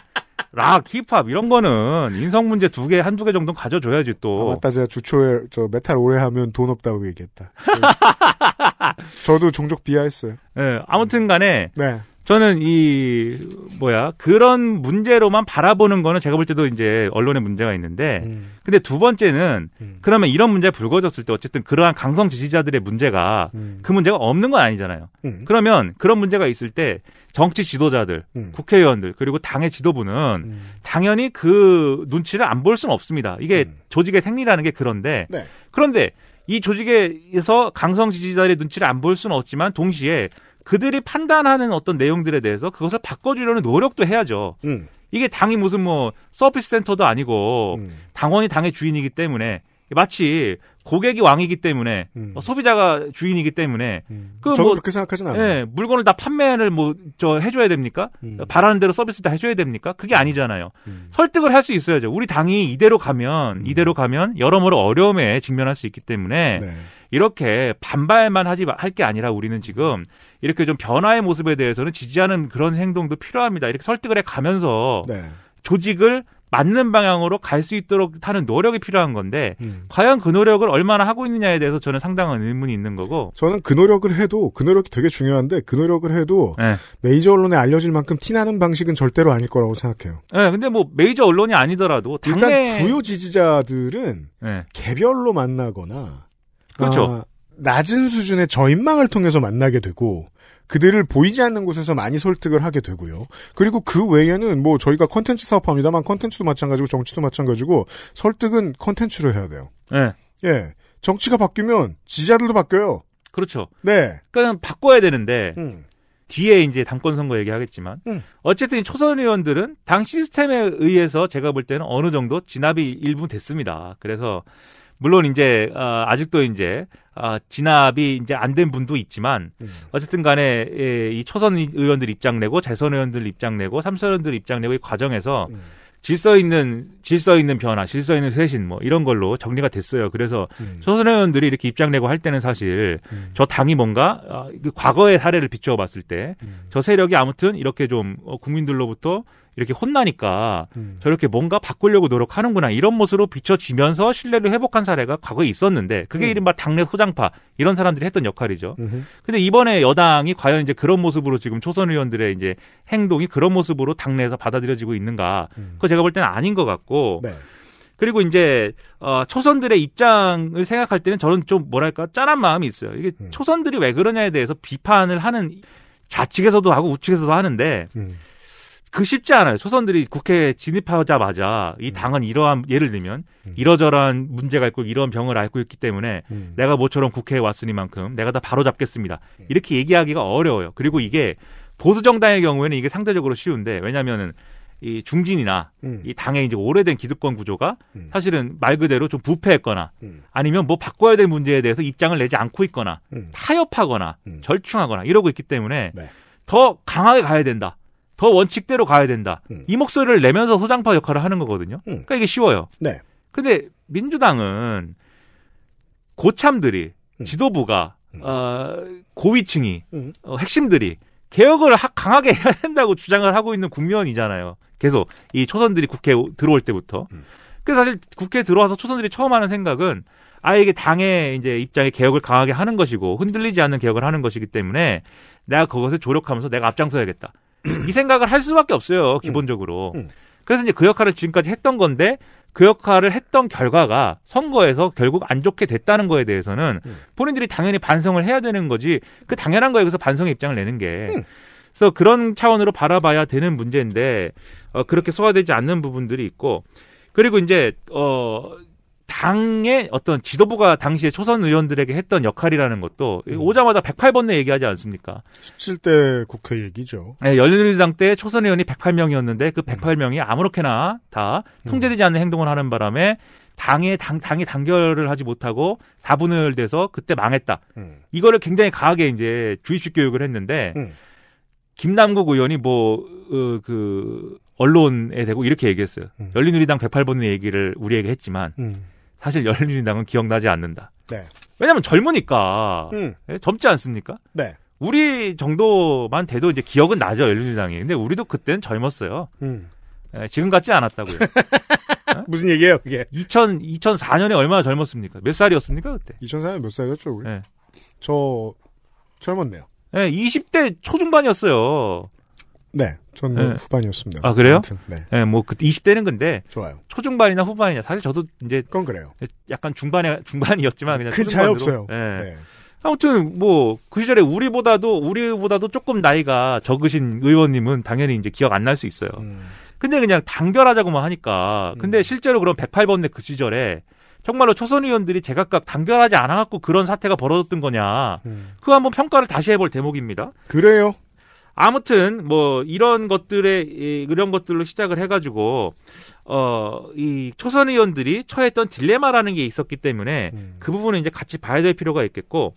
D: 락, 힙합 이런 거는 인성 문제 두 개, 한 두 개 정도는 가져줘야지 또. 아, 맞다.
B: 제가 주초에 저 메탈 오래 하면 돈 없다고 얘기했다. 저도 종족 비하했어요.
D: 예, 네, 아무튼 간에 네. 저는 이 뭐야 그런 문제로만 바라보는 거는 제가 볼 때도 이제 언론의 문제가 있는데 음. 근데 두 번째는 음. 그러면 이런 문제가 불거졌을 때 어쨌든 그러한 강성 지지자들의 문제가 음. 그 문제가 없는 건 아니잖아요 음. 그러면 그런 문제가 있을 때 정치 지도자들 음. 국회의원들 그리고 당의 지도부는 음. 당연히 그 눈치를 안 볼 수는 없습니다 이게 조직의 생리라는 게 그런데 네. 그런데 이 조직에서 강성 지지자들의 눈치를 안 볼 수는 없지만 동시에 그들이 판단하는 어떤 내용들에 대해서 그것을 바꿔주려는 노력도 해야죠. 음. 이게 당이 무슨 뭐 서비스 센터도 아니고 음. 당원이 당의 주인이기 때문에 마치 고객이 왕이기 때문에 음. 어, 소비자가 주인이기 때문에 음. 그 저도 뭐, 그렇게 생각하진 않아요. 예, 물건을 다 판매를 뭐 저 해줘야 됩니까? 음. 바라는 대로 서비스 다 해줘야 됩니까? 그게 아니잖아요. 음. 설득을 할 수 있어야죠. 우리 당이 이대로 가면 음. 이대로 가면 여러모로 어려움에 직면할 수 있기 때문에 네. 이렇게 반발만 하지 할 게 아니라 우리는 지금 이렇게 좀 변화의 모습에 대해서는 지지하는 그런 행동도 필요합니다. 이렇게 설득을 해 가면서 네. 조직을 맞는 방향으로 갈 수 있도록 하는 노력이 필요한 건데 음. 과연 그 노력을 얼마나 하고 있느냐에 대해서 저는 상당한 의문이 있는 거고
B: 저는 그 노력을 해도 그 노력이 되게 중요한데 그 노력을 해도 네. 메이저 언론에 알려질 만큼 티나는 방식은 절대로 아닐 거라고 생각해요.
D: 네, 근데 뭐 메이저 언론이 아니더라도 당내... 일단 주요
B: 지지자들은 네. 개별로 만나거나 그렇죠. 아, 낮은 수준의 저인망을 통해서 만나게 되고 그들을 보이지 않는 곳에서 많이 설득을 하게 되고요. 그리고 그 외에는 뭐 저희가 컨텐츠 사업합니다만 컨텐츠도 마찬가지고 정치도 마찬가지고 설득은 컨텐츠로 해야 돼요. 네. 예. 정치가 바뀌면 지자들도 바뀌어요. 그렇죠. 네.
D: 그러니까 바꿔야 되는데 음. 뒤에 이제 당권 선거 얘기하겠지만 음. 어쨌든 초선 의원들은 당 시스템에 의해서 제가 볼 때는 어느 정도 진압이 일부 됐습니다. 그래서 물론 이제 어, 아직도 이제 아, 진압이 이제 안 된 분도 있지만 음. 어쨌든 간에 예, 이 초선 의원들 입장 내고 재선 의원들 입장 내고 삼선 의원들 입장 내고 이 과정에서 음. 질서 있는 질서 있는 변화, 질서 있는 쇄신 뭐 이런 걸로 정리가 됐어요. 그래서 음. 초선 의원들이 이렇게 입장 내고 할 때는 사실 음. 저 당이 뭔가 어, 과거의 사례를 비추어 봤을 때저 음. 세력이 아무튼 이렇게 좀 어, 국민들로부터 이렇게 혼나니까 음. 저렇게 뭔가 바꾸려고 노력하는구나 이런 모습으로 비춰지면서 신뢰를 회복한 사례가 과거에 있었는데 그게 음. 이른바 당내 소장파 이런 사람들이 했던 역할이죠. 음흠. 근데 이번에 여당이 과연 이제 그런 모습으로 지금 초선 의원들의 이제 행동이 그런 모습으로 당내에서 받아들여지고 있는가? 음. 그거 제가 볼 때는 아닌 것 같고. 네. 그리고 이제 어 초선들의 입장을 생각할 때는 저는 좀 뭐랄까 짠한 마음이 있어요. 이게 음. 초선들이 왜 그러냐에 대해서 비판을 하는 좌측에서도 하고 우측에서도 하는데 음. 그 쉽지 않아요. 초선들이 국회에 진입하자마자 이 음. 당은 이러한 예를 들면 음. 이러저러한 문제가 있고 이런 병을 앓고 있기 때문에 음. 내가 모처럼 국회에 왔으니만큼 내가 다 바로 잡겠습니다. 음. 이렇게 얘기하기가 어려워요. 그리고 이게 보수 정당의 경우에는 이게 상대적으로 쉬운데 왜냐면은 이 중진이나 음. 이 당의 이제 오래된 기득권 구조가 음. 사실은 말 그대로 좀 부패했거나 음. 아니면 뭐 바꿔야 될 문제에 대해서 입장을 내지 않고 있거나 타협하거나 절충하거나 이러고 있기 때문에 네. 더 강하게 가야 된다. 더 원칙대로 가야 된다. 음. 이 목소리를 내면서 소장파 역할을 하는 거거든요. 음. 그러니까 이게 쉬워요. 네. 근데 민주당은 고참들이 음. 지도부가 음. 어, 고위층이 음. 어, 핵심들이 개혁을 하, 강하게 해야 된다고 주장을 하고 있는 국면이잖아요. 계속 이 초선들이 국회 에 들어올 때부터. 그래서 사실 국회에 들어와서 초선들이 처음 하는 생각은 아예 이게 당의 이제 입장에 개혁을 강하게 하는 것이고 흔들리지 않는 개혁을 하는 것이기 때문에 내가 그것에 조력하면서 내가 앞장서야겠다. 이 생각을 할 수밖에 없어요 음. 기본적으로. 음. 음. 그래서 이제 그 역할을 지금까지 했던 건데 그 역할을 했던 결과가 선거에서 결국 안 좋게 됐다는 거에 대해서는 음. 본인들이 당연히 반성을 해야 되는 거지 그 당연한 거에 그래서 반성의 입장을 내는 게 음. 그래서 그런 차원으로 바라봐야 되는 문제인데 어, 그렇게 소화되지 않는 부분들이 있고 그리고 이제 어 당의 어떤 지도부가 당시에 초선 의원들에게 했던 역할이라는 것도 음. 오자마자 108번 내 얘기하지 않습니까?
B: 17대 국회 얘기죠.
D: 네, 열린우당때 초선 의원이 108명이었는데 그 108명이 음. 아무렇게나 다 음. 통제되지 않는 행동을 하는 바람에 당의 당, 당이 단결을 하지 못하고 다분을 돼서 그때 망했다. 음. 이거를 굉장히 강하게 이제 주의식 교육을 했는데 음. 김남국 의원이 뭐그 어, 그 언론에 대고 이렇게 얘기했어요. 음. 열린우리당 108번 얘기를 우리에게 했지만 음. 사실 열린민당은 기억나지 않는다. 네. 왜냐하면 젊으니까 음. 예, 젊지 않습니까? 네. 우리 정도만 돼도 이제 기억은 나죠 열린민당이 근데 우리도 그때는 젊었어요. 음. 에, 예, 지금 같지 않았다고요. 어? 무슨 얘기예요 그게? 2000 2004년에 얼마나 젊었습니까? 몇 살이었습니까 그때? 2004년 몇 살이었죠 우리? 네. 저 젊었네요. 네, 20대 초중반이었어요. 네, 저는 뭐 네. 후반이었습니다. 아 그래요? 아무튼, 네. 네, 뭐 그때 20대는 근데 좋아요. 초중반이나 후반이냐 사실 저도 이제 건 그래요. 약간 중반에 중반이었지만 그냥 큰 차이 없어요. 네. 네. 아무튼 뭐 그 시절에 우리보다도 우리보다도 조금 나이가 적으신 의원님은 당연히 이제 기억 안 날 수 있어요. 음. 근데 그냥 단결하자고만 하니까 근데 음. 실제로 그럼 108번대 그 시절에 정말로 초선 의원들이 제각각 단결하지 않아갖고 그런 사태가 벌어졌던 거냐 음. 그거 한번 평가를 다시 해볼 대목입니다. 그래요. 아무튼 뭐 이런 것들에 이런 것들로 시작을 해가지고 어 이 초선 의원들이 처했던 딜레마라는 게 있었기 때문에 음. 그 부분은 이제 같이 봐야 될 필요가 있겠고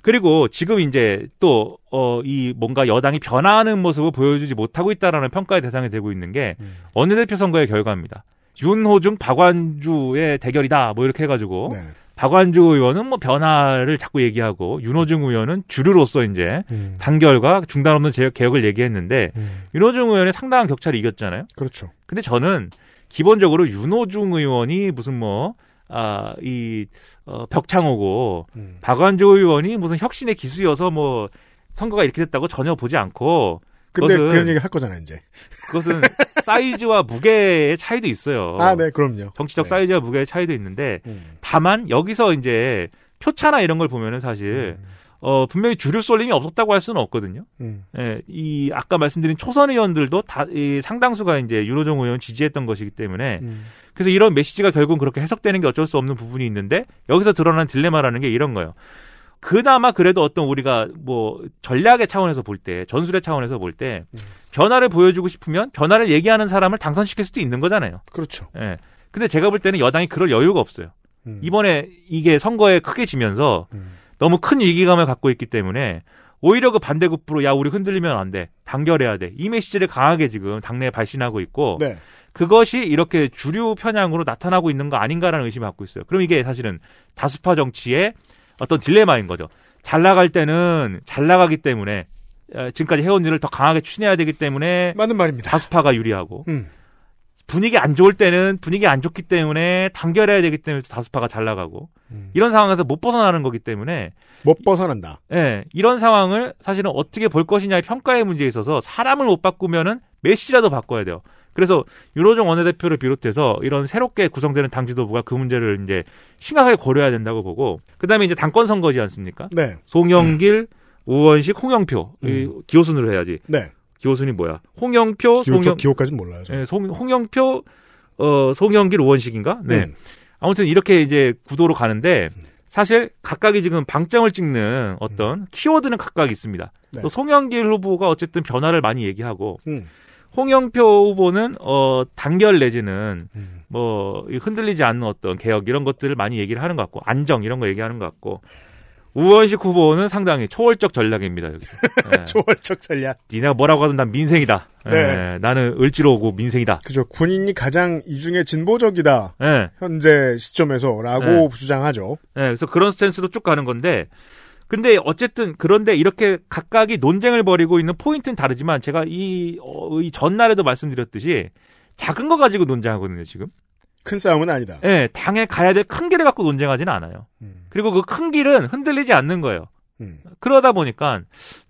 D: 그리고 지금 이제 또어이 뭔가 여당이 변화하는 모습을 보여주지 못하고 있다라는 평가의 대상이 되고 있는 게 음. 원내대표 선거의 결과입니다. 윤호중 박완주의 대결이다 뭐 이렇게 해가지고. 네. 박완주 의원은 뭐 변화를 자꾸 얘기하고 윤호중 의원은 주류로서 이제 음. 단결과 중단 없는 개혁을 얘기했는데 음. 윤호중 의원이 상당한 격차를 이겼잖아요. 그렇죠. 근데 저는 기본적으로 윤호중 의원이 무슨 뭐 아, 이, 어, 벽창호고, 음. 박완주 의원이 무슨 혁신의 기수여서 뭐, 선거가 이렇게 됐다고 전혀 보지 않고, 근데 그런 얘기 할 거잖아, 이제. 그것은 사이즈와 무게의 차이도 있어요. 아, 네, 그럼요. 정치적 네. 사이즈와 무게의 차이도 있는데, 음. 다만, 여기서 이제 표차나 이런 걸 보면은 사실, 음. 어, 분명히 주류 쏠림이 없었다고 할 수는 없거든요. 음. 예, 이, 아까 말씀드린 초선 의원들도 다, 이 상당수가 이제 유로종 의원 지지했던 것이기 때문에, 음. 그래서 이런 메시지가 결국은 그렇게 해석되는 게 어쩔 수 없는 부분이 있는데, 여기서 드러난 딜레마라는 게 이런 거예요. 그나마 그래도 어떤 우리가 뭐 전략의 차원에서 볼 때, 전술의 차원에서 볼 때, 음. 변화를 보여주고 싶으면 변화를 얘기하는 사람을 당선시킬 수도 있는 거잖아요. 그렇죠. 예. 근데 제가 볼 때는 여당이 그럴 여유가 없어요. 음. 이번에 이게 선거에 크게 지면서 음. 너무 큰 위기감을 갖고 있기 때문에 오히려 그 반대급부로 야 우리 흔들리면 안 돼. 단결해야 돼. 이 메시지를 강하게 지금 당내에 발신하고 있고 네. 그것이 이렇게 주류 편향으로 나타나고 있는 거 아닌가라는 의심을 갖고 있어요. 그럼 이게 사실은 다수파 정치의 어떤 딜레마인 거죠. 잘 나갈 때는 잘 나가기 때문에 어, 지금까지 해온 일을 더 강하게 추진해야 되기 때문에 맞는 말입니다. 다수파가 유리하고 음. 분위기 안 좋을 때는 분위기 안 좋기 때문에 단결해야 되기 때문에 다수파가 잘 나가고 음. 이런 상황에서 못 벗어나는 거기 때문에 못 벗어난다. 예, 네, 이런 상황을 사실은 어떻게 볼 것이냐의 평가의 문제에 있어서 사람을 못 바꾸면은 메시라도 바꿔야 돼요. 그래서 유로종 원내대표를 비롯해서 이런 새롭게 구성되는 당 지도부가 그 문제를 이제 심각하게 고려해야 된다고 보고 그다음에 이제 당권 선거지 않습니까? 네. 송영길, 음. 우원식, 홍영표 음. 기호순으로 해야지. 네. 기호순이 뭐야? 홍영표, 기호, 송영 기호까지 몰라요. 네, 송, 홍영표, 어, 송영길, 우원식인가? 네. 음. 아무튼 이렇게 이제 구도로 가는데 음. 사실 각각이 지금 방점을 찍는 어떤 음. 키워드는 각각 있습니다. 네. 또 송영길 후보가 어쨌든 변화를 많이 얘기하고. 음. 홍영표 후보는 어 단결 내지는 음. 뭐 흔들리지 않는 어떤 개혁 이런 것들을 많이 얘기를 하는 것 같고 안정 이런 거 얘기하는 것 같고 우원식 후보는 상당히 초월적 전략입니다. 여기. 네. 예.
B: 초월적 전략.
D: 니네가 뭐라고 하든 난 민생이다. 네. 네. 나는 을지로 오고 민생이다.
B: 그죠. 군인이 가장 이 중에 진보적이다. 예. 현재 시점에서라고 주장하죠.
D: 그래서 그런 스탠스로 쭉 가는 건데 근데 어쨌든 그런데 이렇게 각각이 논쟁을 벌이고 있는 포인트는 다르지만 제가 이, 어, 이 전날에도 말씀드렸듯이 작은 거 가지고 논쟁하거든요 지금. 큰 싸움은 아니다. 예, 네, 당에 가야 될 큰 길을 갖고 논쟁하지는 않아요. 음. 그리고 그 큰 길은 흔들리지 않는 거예요. 음. 그러다 보니까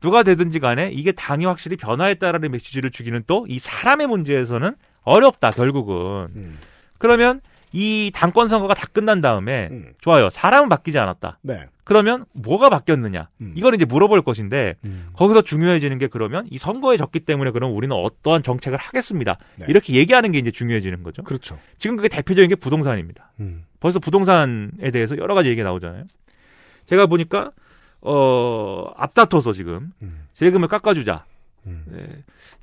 D: 누가 되든지 간에 이게 당이 확실히 변화했다라는 메시지를 주기는 또 이 사람의 문제에서는 어렵다 결국은. 음. 그러면 이 당권 선거가 다 끝난 다음에 음. 좋아요. 사람은 바뀌지 않았다. 네. 그러면 뭐가 바뀌었느냐? 음. 이걸 이제 물어볼 것인데 음. 거기서 중요해지는 게 그러면 이 선거에 졌기 때문에 그럼 우리는 어떠한 정책을 하겠습니다. 네. 이렇게 얘기하는 게 이제 중요해지는 거죠. 그렇죠. 지금 그게 대표적인 게 부동산입니다. 음. 벌써 부동산에 대해서 여러 가지 얘기가 나오잖아요. 제가 보니까 어 앞다퉈서 지금 음. 세금을 깎아주자. 음. 네.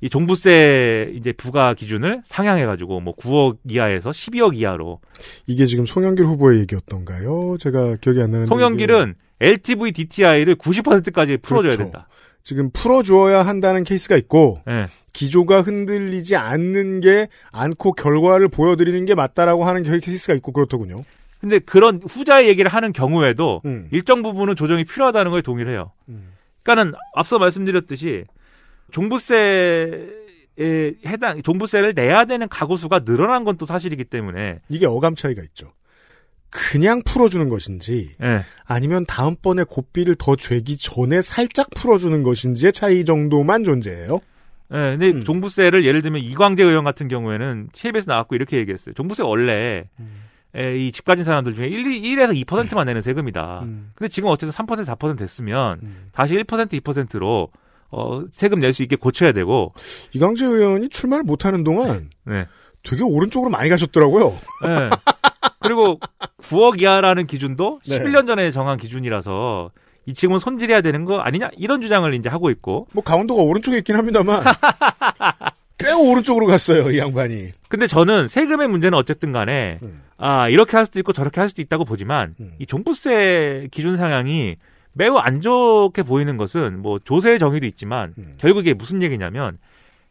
D: 이 종부세 이제 부과 기준을
B: 상향해가지고
D: 뭐 9억 이하에서 12억 이하로
B: 이게 지금 송영길 후보의 얘기였던가요? 제가 기억이 안 나는데 송영길은
D: 얘기 LTV DTI를 90%까지 풀어줘야 그렇죠. 된다.
B: 지금 풀어주어야 한다는 케이스가 있고 네. 기조가 흔들리지 않는 게 않고 결과를 보여드리는 게 맞다라고 하는 케이스가 있고 그렇더군요.
D: 근데 그런 후자의 얘기를 하는 경우에도 음. 일정 부분은 조정이 필요하다는 걸 동의를 해요. 음. 그러니까는 앞서 말씀드렸듯이 종부세에 해당 종부세를 내야 되는 가구수가 늘어난 건 또 사실이기 때문에
B: 이게 어감 차이가 있죠. 그냥 풀어주는 것인지 네. 아니면 다음번에 고삐를 더 죄기 전에 살짝 풀어주는 것인지의 차이 정도만 존재해요.
D: 네, 근데 음. 종부세를 예를 들면 이광재 의원 같은 경우에는 TV에서 나왔고 이렇게 얘기했어요. 종부세 원래 음. 에, 예, 이집 가진 사람들 중에 1, 1에서 2%만 내는 세금이다. 음. 근데 지금 어쨌든 3% 4% 됐으면 음. 다시 1% 2%로
B: 어, 세금 낼 수 있게 고쳐야 되고. 이강재 의원이 출마를 못하는 동안 네. 되게 오른쪽으로 많이 가셨더라고요. 네.
D: 그리고 9억 이하라는 기준도 네. 11년 전에 정한 기준이라서 이 지금은 손질해야 되는 거 아니냐 이런 주장을 이제 하고 있고.
B: 뭐 강원도가 오른쪽에 있긴 합니다만 꽤 오른쪽으로 갔어요 이 양반이.
D: 근데 저는 세금의 문제는 어쨌든 간에 음. 아 이렇게 할 수도 있고 저렇게 할 수도 있다고 보지만 음. 이 종부세 기준 상향이 매우 안 좋게 보이는 것은 뭐조세 정의도 있지만 음. 결국 에 무슨 얘기냐면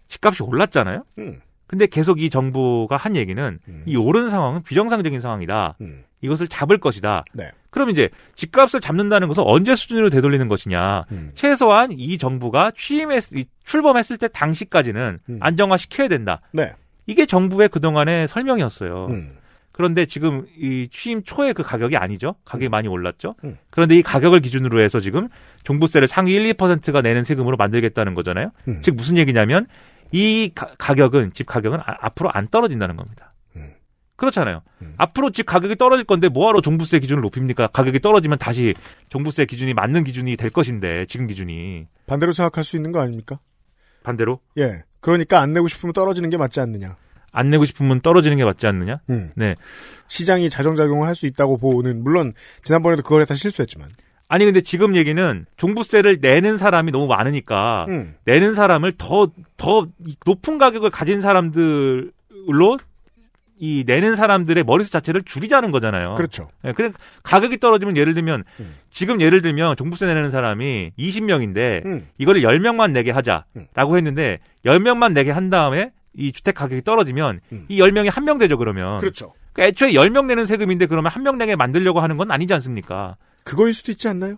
D: 집값이 올랐잖아요. 음. 근데 계속 이 정부가 한 얘기는 음. 이 오른 상황은 비정상적인 상황이다. 음. 이것을 잡을 것이다. 네. 그럼 이제 집값을 잡는다는 것은 언제 수준으로 되돌리는 것이냐. 음. 최소한 이 정부가 취임했 출범했을 때 당시까지는 음. 안정화시켜야 된다. 네. 이게 정부의 그동안의 설명이었어요. 음. 그런데 지금 이 취임 초에 그 가격이 아니죠. 가격이 음. 많이 올랐죠. 음. 그런데 이 가격을 기준으로 해서 지금 종부세를 상위 1, 2%가 내는 세금으로 만들겠다는 거잖아요. 음. 즉 무슨 얘기냐면 이 가, 격은집 가격은 아, 앞으로 안 떨어진다는 겁니다. 음. 그렇잖아요. 음. 앞으로 집 가격이 떨어질 건데 뭐하러 종부세 기준을 높입니까? 가격이 떨어지면 다시 종부세 기준이 맞는 기준이 될 것인데 지금 기준이
B: 반대로 생각할 수 있는 거 아닙니까? 반대로? 예. 그러니까 안 내고 싶으면 떨어지는 게 맞지 않느냐.
D: 안 내고 싶으면 떨어지는 게 맞지 않느냐? 음. 네.
B: 시장이 자정작용을 할 수 있다고 보는 물론 지난번에도 그걸 다 실수했지만 아니 근데
D: 지금 얘기는 종부세를 내는 사람이 너무 많으니까 음. 내는 사람을 더 더 높은 가격을 가진 사람들로 이 내는 사람들의 머리수 자체를 줄이자는 거잖아요. 그렇죠. 예, 그래 가격이 떨어지면 예를 들면 음. 지금 예를 들면 종부세 내는 사람이 20명인데 음. 이거를 10명만 내게 하자라고 음. 했는데 10명만 내게 한 다음에 이 주택 가격이 떨어지면 음. 이 10명이 한 명 되죠 그러면. 그렇죠. 그 애초에 10명 내는 세금인데 그러면 한 명 내게 만들려고 하는 건 아니지 않습니까? 그거일 수도 있지 않나요?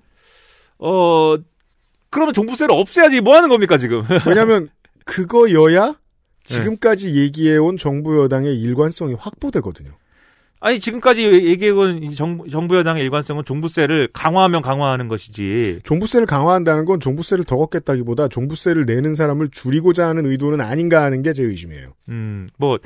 D: 어 그러면 종부세를 없애야지 뭐 하는 겁니까 지금?
B: 왜냐면 그거여야 네. 지금까지 네. 얘기해온 정부 여당의 일관성이 확보되거든요.
D: 아니 지금까지 얘기해본 정부, 정부 여당의 일관성은 종부세를 강화하면 강화하는 것이지.
B: 종부세를 강화한다는 건 종부세를 더 걷겠다기보다 종부세를 내는 사람을 줄이고자 하는 의도는 아닌가 하는 게 제 의심이에요.
D: 음, 뭐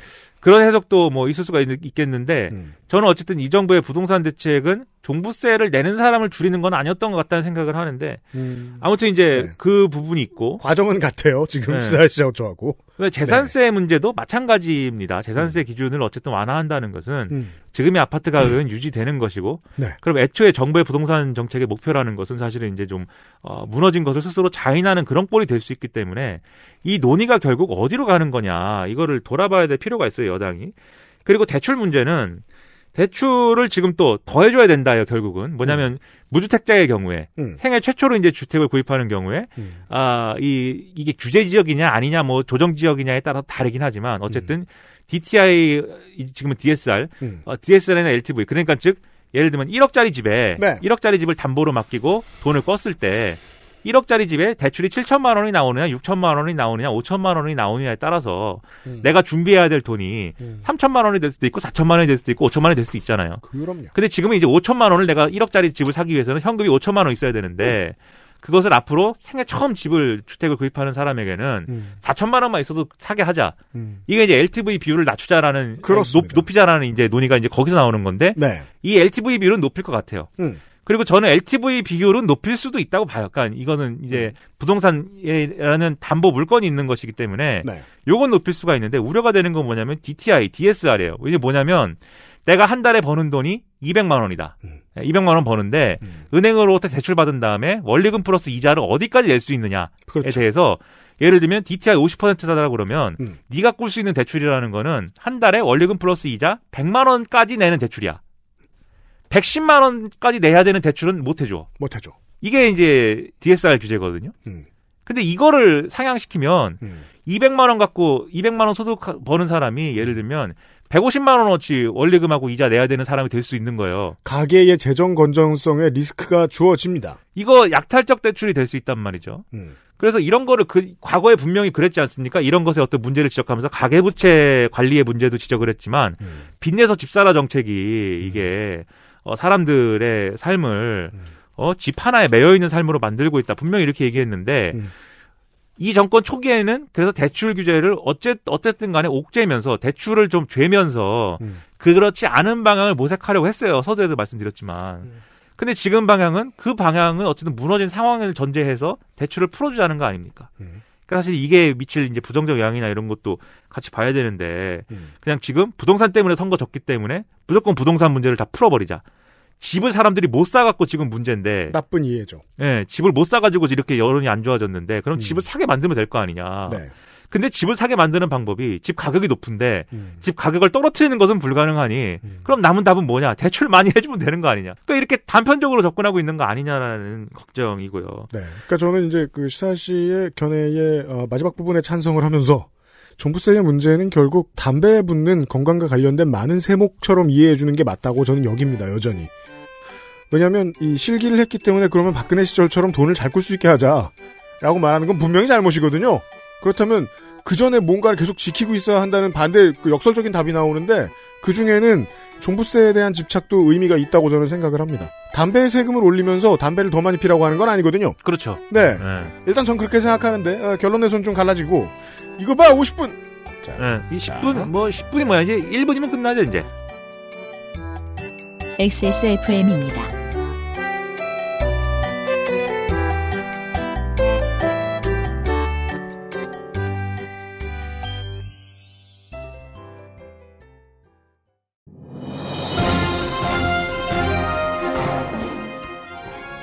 D: 그런 해석도 뭐 있을 수가 있, 겠는데 음. 저는 어쨌든 이 정부의 부동산 대책은 종부세를 내는 사람을 줄이는 건 아니었던 것 같다는 생각을 하는데 음. 아무튼 이제 네. 그 부분이 있고
B: 과정은 같아요 지금 네. 시장 저하고 재산세
D: 네. 문제도 마찬가지입니다 재산세 음. 기준을 어쨌든 완화한다는 것은 음. 지금의 아파트 가격은 유지되는 것이고 네. 그럼 애초에 정부의 부동산 정책의 목표라는 것은 사실은 이제 좀 어, 무너진 것을 스스로 자인하는 그런 꼴이 될 수 있기 때문에 이 논의가 결국 어디로 가는 거냐 이거를 돌아봐야 될 필요가 있어요 여당이. 그리고 대출 문제는 대출을 지금 또 더해줘야 된다요 결국은 뭐냐면 음. 무주택자의 경우에 음. 생애 최초로 이제 주택을 구입하는 경우에 음. 아이 이게 규제 지역이냐 아니냐 뭐 조정 지역이냐에 따라 서 다르긴 하지만 어쨌든 음. DTI 지금은 DSR 음. 어, DSR이나 LTV 그러니까 즉 예를 들면 1억짜리 집에 네. 1억짜리 집을 담보로 맡기고 돈을 껐을 때 1억짜리 집에 대출이 7천만 원이 나오느냐, 6천만 원이 나오느냐, 5천만 원이 나오느냐에 따라서 음. 내가 준비해야 될 돈이 음. 3천만 원이 될 수도 있고 4천만 원이 될 수도 있고 5천만 원이 될 수도 있잖아요. 그럼요. 근데 지금은 이제 5천만 원을 내가 1억짜리 집을 사기 위해서는 현금이 5천만 원 있어야 되는데 음. 그것을 앞으로 생애 처음 집을 주택을 구입하는 사람에게는 음. 4천만 원만 있어도 사게 하자. 음. 이게 이제 LTV 비율을 낮추자라는 높, 높이자라는 이제 논의가 이제 거기서 나오는 건데 네. 이 LTV 비율은 높일 것 같아요. 음. 그리고 저는 LTV 비율은 높일 수도 있다고 봐요. 그러니까 이거는 이제 음. 부동산이라는 담보 물건이 있는 것이기 때문에 네. 요건 높일 수가 있는데 우려가 되는 건 뭐냐면 DTI, DSR이에요. 이게 뭐냐면 내가 한 달에 버는 돈이 200만 원이다. 음. 200만 원 버는데 음. 은행으로부터 대출 받은 다음에 원리금 플러스 이자를 어디까지 낼 수 있느냐에 그렇죠. 대해서 예를 들면 DTI 50%다라고 그러면 음. 네가 꿀 수 있는 대출이라는 거는 한 달에 원리금 플러스 이자 100만 원까지 내는 대출이야. 110만 원까지 내야 되는 대출은 못 해줘. 못 해줘. 이게 이제 DSR 규제거든요. 음. 근데 이거를 상향시키면 음. 200만 원 갖고 200만 원 소득 버는 사람이 예를 들면 150만 원어치 원리금하고 이자 내야 되는 사람이 될 수 있는 거예요.
B: 가계의 재정 건전성에 리스크가 주어집니다.
D: 이거 약탈적 대출이 될 수 있단 말이죠. 음. 그래서 이런 거를 그 과거에 분명히 그랬지 않습니까? 이런 것에 어떤 문제를 지적하면서 가계부채 관리의 문제도 지적을 했지만 음. 빚내서 집사라 정책이 이게 음. 어, 사람들의 삶을 음. 어, 집 하나에 매여 있는 삶으로 만들고 있다. 분명히 이렇게 얘기했는데 음. 이 정권 초기에는 그래서 대출 규제를 어째, 어쨌든 간에 옥죄면서 대출을 좀 죄면서 음. 그렇지 않은 방향을 모색하려고 했어요. 서두에도 말씀드렸지만. 음. 근데 지금 방향은 그 방향은 어쨌든 무너진 상황을 전제해서 대출을 풀어주자는 거 아닙니까? 음. 그러니까 사실 이게 미칠 이제 부정적 영향이나 이런 것도 같이 봐야 되는데 음. 그냥 지금 부동산 때문에 선거 졌기 때문에 무조건 부동산 문제를 다 풀어버리자. 집을 사람들이 못 사갖고 지금 문제인데
B: 나쁜 이해죠.
D: 예, 집을 못 사가지고 이렇게 여론이 안 좋아졌는데 그럼 음. 집을 사게 만들면 될 거 아니냐. 네. 근데 집을 사게 만드는 방법이 집 가격이 높은데 음. 집 가격을 떨어뜨리는 것은 불가능하니 음. 그럼 남은 답은 뭐냐? 대출 많이 해주면 되는 거 아니냐? 그러니까 이렇게 단편적으로 접근하고 있는 거 아니냐라는 걱정이고요. 네. 그러니까
B: 저는 이제 그 시사 씨의 견해의 어, 마지막 부분에 찬성을 하면서 종부세의 문제는 결국 담배에 붙는 건강과 관련된 많은 세목처럼 이해해 주는 게 맞다고 저는 여깁니다. 여전히. 왜냐하면 이 실기를 했기 때문에 그러면 박근혜 시절처럼 돈을 잘 꿀 수 있게 하자라고 말하는 건 분명히 잘못이거든요. 그렇다면 그 전에 뭔가를 계속 지키고 있어야 한다는 반대 그 역설적인 답이 나오는데 그 중에는 종부세에 대한 집착도 의미가 있다고 저는 생각을 합니다. 담배 세금을 올리면서 담배를 더 많이 피라고 하는 건 아니거든요. 그렇죠. 네. 네. 일단 전 그렇게 생각하는데 어, 결론에선 좀 갈라지고 이거 봐 50분. 자, 네. 10분 뭐 10분이
D: 뭐야 이제 1분이면 끝나죠 이제.
A: XSFM입니다.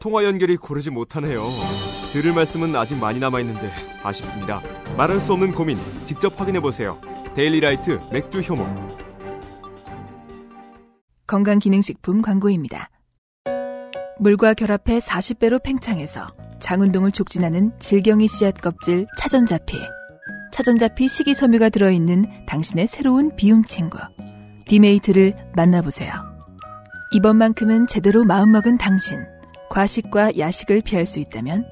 C: 통화 연결이 고르지 못하네요. 들을 말씀은 아직 많이 남아있는데 아쉽습니다. 말할 수 없는
D: 고민 직접 확인해보세요. 데일리라이트 맥주 효모
A: 건강기능식품 광고입니다. 물과 결합해 40배로 팽창해서 장운동을 촉진하는 질경이 씨앗 껍질 차전자피. 차전자피 식이섬유가 들어있는 당신의 새로운 비움 친구. 디메이트를 만나보세요. 이번만큼은 제대로 마음먹은 당신. 과식과 야식을 피할 수 있다면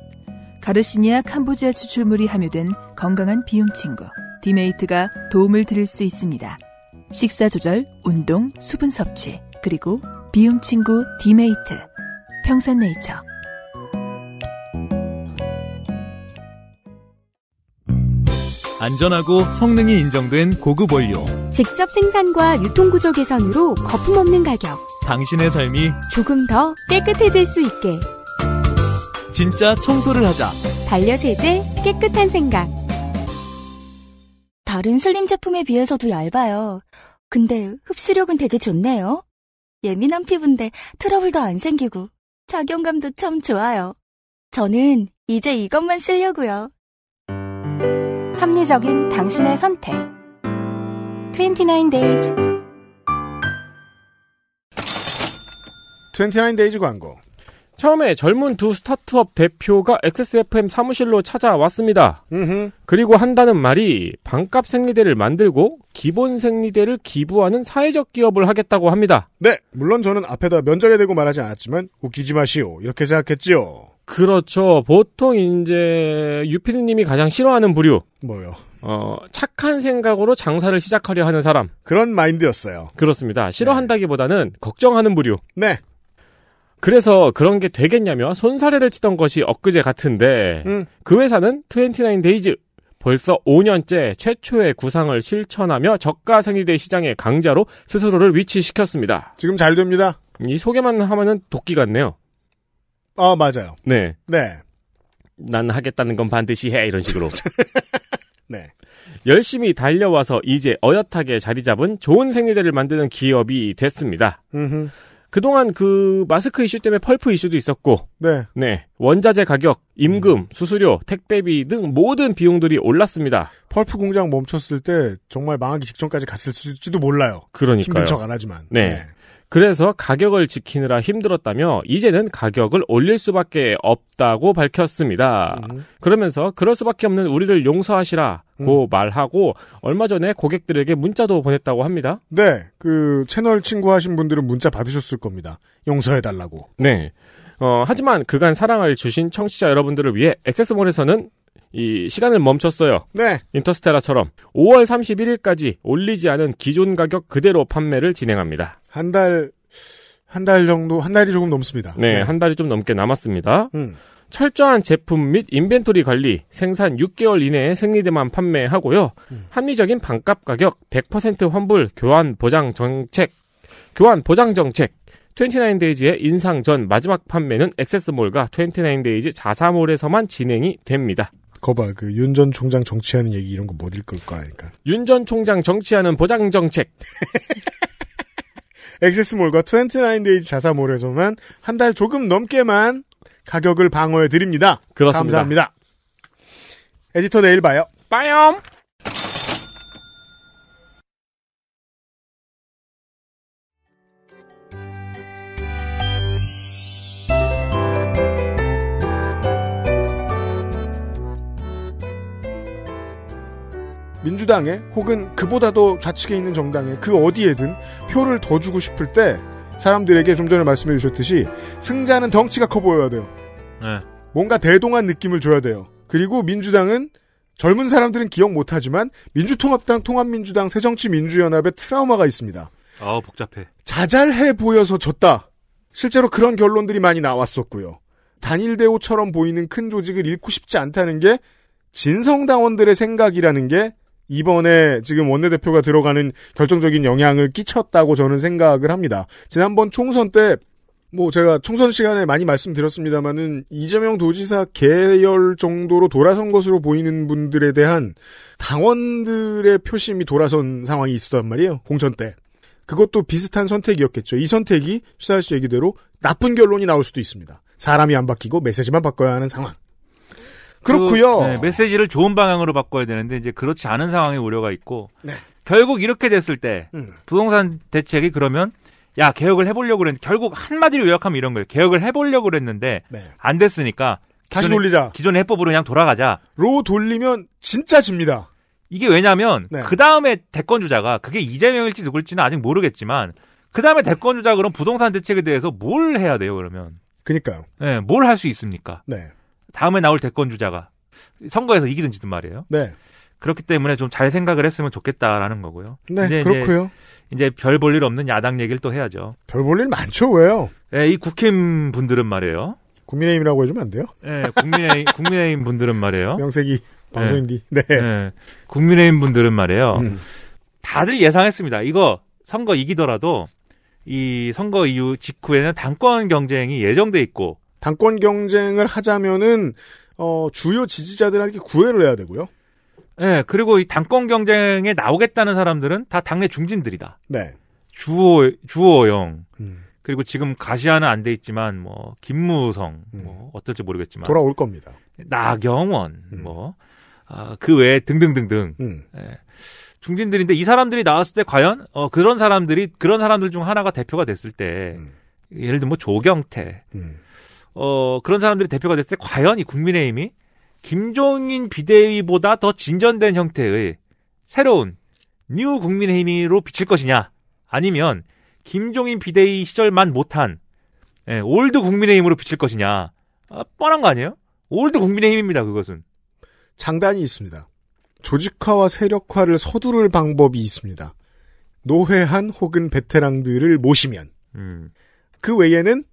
A: 가르시니아 캄보지아 추출물이 함유된 건강한 비움 친구 디메이트가 도움을 드릴 수 있습니다. 식사 조절, 운동, 수분 섭취, 그리고 비움 친구 디메이트 평산네이처
D: 안전하고 성능이 인정된 고급 원료.
A: 직접 생산과 유통구조 개선으로 거품 없는 가격.
D: 당신의 삶이
A: 조금 더 깨끗해질 수 있게.
D: 진짜 청소를 하자.
A: 반려세제 깨끗한 생각. 다른 슬림 제품에 비해서도 얇아요. 근데 흡수력은 되게 좋네요. 예민한 피부인데 트러블도 안 생기고 착용감도 참 좋아요. 저는 이제 이것만 쓰려고요. 합리적인 당신의 선택.
B: 29days.
C: 29days 광고. 처음에 젊은 두 스타트업 대표가 XSFM 사무실로 찾아왔습니다. 음흠. 그리고 한다는 말이 반값 생리대를 만들고 기본 생리대를 기부하는 사회적 기업을 하겠다고 합니다. 네, 물론 저는 앞에다 면전에 대고 말하지 않았지만 웃기지 마시오 이렇게 생각했지요. 그렇죠. 보통 이제 유피드님이 가장 싫어하는 부류. 뭐요? 어, 착한 생각으로 장사를 시작하려 하는 사람. 그런 마인드였어요. 그렇습니다. 싫어한다기보다는 네. 걱정하는 부류. 네. 그래서 그런 게 되겠냐며 손사래를 치던 것이 엊그제 같은데 음. 그 회사는 29 데이즈 벌써 5년째 최초의 구상을 실천하며 저가 생리대 시장의 강자로 스스로를 위치시켰습니다. 지금 잘 됩니다. 이 소개만 하면은 도끼 같네요. 어, 맞아요. 네. 네. 난 하겠다는 건 반드시 해. 이런 식으로.
B: 네.
C: 열심히 달려와서 이제 어엿하게 자리 잡은 좋은 생리대를 만드는 기업이 됐습니다. 그동안 그 마스크 이슈 때문에 펄프 이슈도 있었고, 네. 네. 원자재 가격, 임금, 음. 수수료, 택배비 등 모든 비용들이 올랐습니다.
B: 펄프 공장 멈췄을 때 정말 망하기 직전까지 갔을지도 몰라요. 그러니까요. 힘든 척 안 하지만. 네.
C: 네. 그래서 가격을 지키느라 힘들었다며 이제는 가격을 올릴 수밖에 없다고 밝혔습니다. 음. 그러면서 그럴 수밖에 없는 우리를 용서하시라고 음. 말하고 얼마 전에 고객들에게 문자도 보냈다고 합니다.
B: 네. 그 채널 친구 하신 분들은 문자 받으셨을 겁니다. 용서해달라고.
C: 네. 어, 하지만 그간 사랑을 주신 청취자 여러분들을 위해 액세스몰에서는 이 시간을 멈췄어요. 네. 인터스텔라처럼 5월 31일까지 올리지 않은 기존 가격 그대로 판매를 진행합니다.
B: 한 달, 한 달 정도, 한 달이 조금 넘습니다. 네, 네. 한
C: 달이 좀 넘게 남았습니다. 음. 철저한 제품 및 인벤토리 관리, 생산 6개월 이내에 승리대만 판매하고요. 음. 합리적인 반값 가격, 100% 환불, 교환 보장 정책, 교환 보장 정책, 29데이즈의 인상 전 마지막 판매는 액세스몰과 29데이즈 자사몰에서만 진행이 됩니다.
B: 거봐 그윤 전 총장 정치하는 얘기 이런 거 못 읽을 거라니까.
C: 윤 전 총장 정치하는 보장 정책.
B: 엑세스몰과 29데이즈 자사몰에서만 한 달 조금 넘게만 가격을 방어해 드립니다. 그렇습니다. 감사합니다. 에디터 내일 봐요. 빠염. 민주당에 혹은 그보다도 좌측에 있는 정당에 그 어디에든 표를 더 주고 싶을 때 사람들에게 좀 전에 말씀해 주셨듯이 승자는 덩치가 커 보여야 돼요. 네. 뭔가 대동한 느낌을 줘야 돼요. 그리고 민주당은 젊은 사람들은 기억 못하지만 민주통합당, 통합민주당, 새정치민주연합의 트라우마가 있습니다.
D: 아 복잡해.
B: 자잘해 보여서 졌다. 실제로 그런 결론들이 많이 나왔었고요. 단일대오처럼 보이는 큰 조직을 잃고 싶지 않다는 게 진성당원들의 생각이라는 게 이번에 지금 원내대표가 들어가는 결정적인 영향을 끼쳤다고 저는 생각을 합니다. 지난번 총선 때, 뭐 제가 총선 시간에 많이 말씀드렸습니다만은 이재명 도지사 계열 정도로 돌아선 것으로 보이는 분들에 대한 당원들의 표심이 돌아선 상황이 있었단 말이에요. 공천 때. 그것도 비슷한 선택이었겠죠. 이 선택이 수사할 씨 얘기대로 나쁜 결론이 나올 수도 있습니다. 사람이 안 바뀌고 메시지만 바꿔야 하는 상황. 그렇고요. 그, 네,
D: 메시지를 좋은 방향으로 바꿔야 되는데 이제 그렇지 않은 상황에 우려가 있고 네. 결국 이렇게 됐을 때 음. 부동산 대책이 그러면 야 개혁을 해보려고 그랬는데 결국 한마디로 요약하면 이런 거예요. 개혁을 해보려고 그랬는데 네. 안 됐으니까 다시 돌리자. 기존의 해법으로 그냥 돌아가자. 로 돌리면 진짜 집니다. 이게 왜냐면 하 네. 그 다음에 대권 주자가 그게 이재명일지 누굴지는 아직 모르겠지만 그 다음에 대권 주자 그럼 부동산 대책에 대해서 뭘 해야 돼요 그러면? 그니까요. 네, 뭘 할 수 있습니까? 네. 다음에 나올 대권 주자가 선거에서 이기든 지든 말이에요. 네. 그렇기 때문에 좀 잘 생각을 했으면 좋겠다라는 거고요. 네, 이제 그렇고요. 이제, 별 볼 일 없는 야당 얘기를 또 해야죠.
B: 별 볼일 많죠, 왜요?
D: 네, 이 국힘 분들은 말이에요.
B: 국민의힘이라고 해주면
D: 안 돼요? 네, 예, 국민의 국민의힘 분들은 말이에요. 명색이 예. 방송인디. 네. 네. 네. 국민의힘 분들은 말이에요. 음. 다들 예상했습니다. 이거 선거 이기더라도 이 선거 이후 직후에는 당권 경쟁이 예정돼 있고
B: 당권 경쟁을 하자면은 어, 주요 지지자들에게 구애를 해야 되고요. 네, 그리고
D: 이 당권 경쟁에 나오겠다는 사람들은 다 당내 중진들이다. 네. 주호 주호영 음. 그리고 지금 가시아는 안 돼 있지만 뭐 김무성 음. 뭐 어떨지 모르겠지만 돌아올 겁니다. 나경원 음. 뭐그 아, 그 외에 등등등등 음. 예, 중진들인데 이 사람들이 나왔을 때 과연 어, 그런 사람들이 그런 사람들 중 하나가 대표가 됐을 때 음. 예를 들면 뭐 조경태 음. 어, 그런 사람들이 대표가 됐을 때 과연 이 국민의힘이 김종인 비대위보다 더 진전된 형태의 새로운 뉴 국민의힘으로 비칠 것이냐 아니면 김종인 비대위 시절만 못한 예, 올드 국민의힘으로 비칠 것이냐 아,
B: 뻔한 거 아니에요? 올드 국민의힘입니다 그것은 장단이 있습니다. 조직화와 세력화를 서두를 방법이 있습니다. 노회한 혹은 베테랑들을 모시면 음. 그 외에는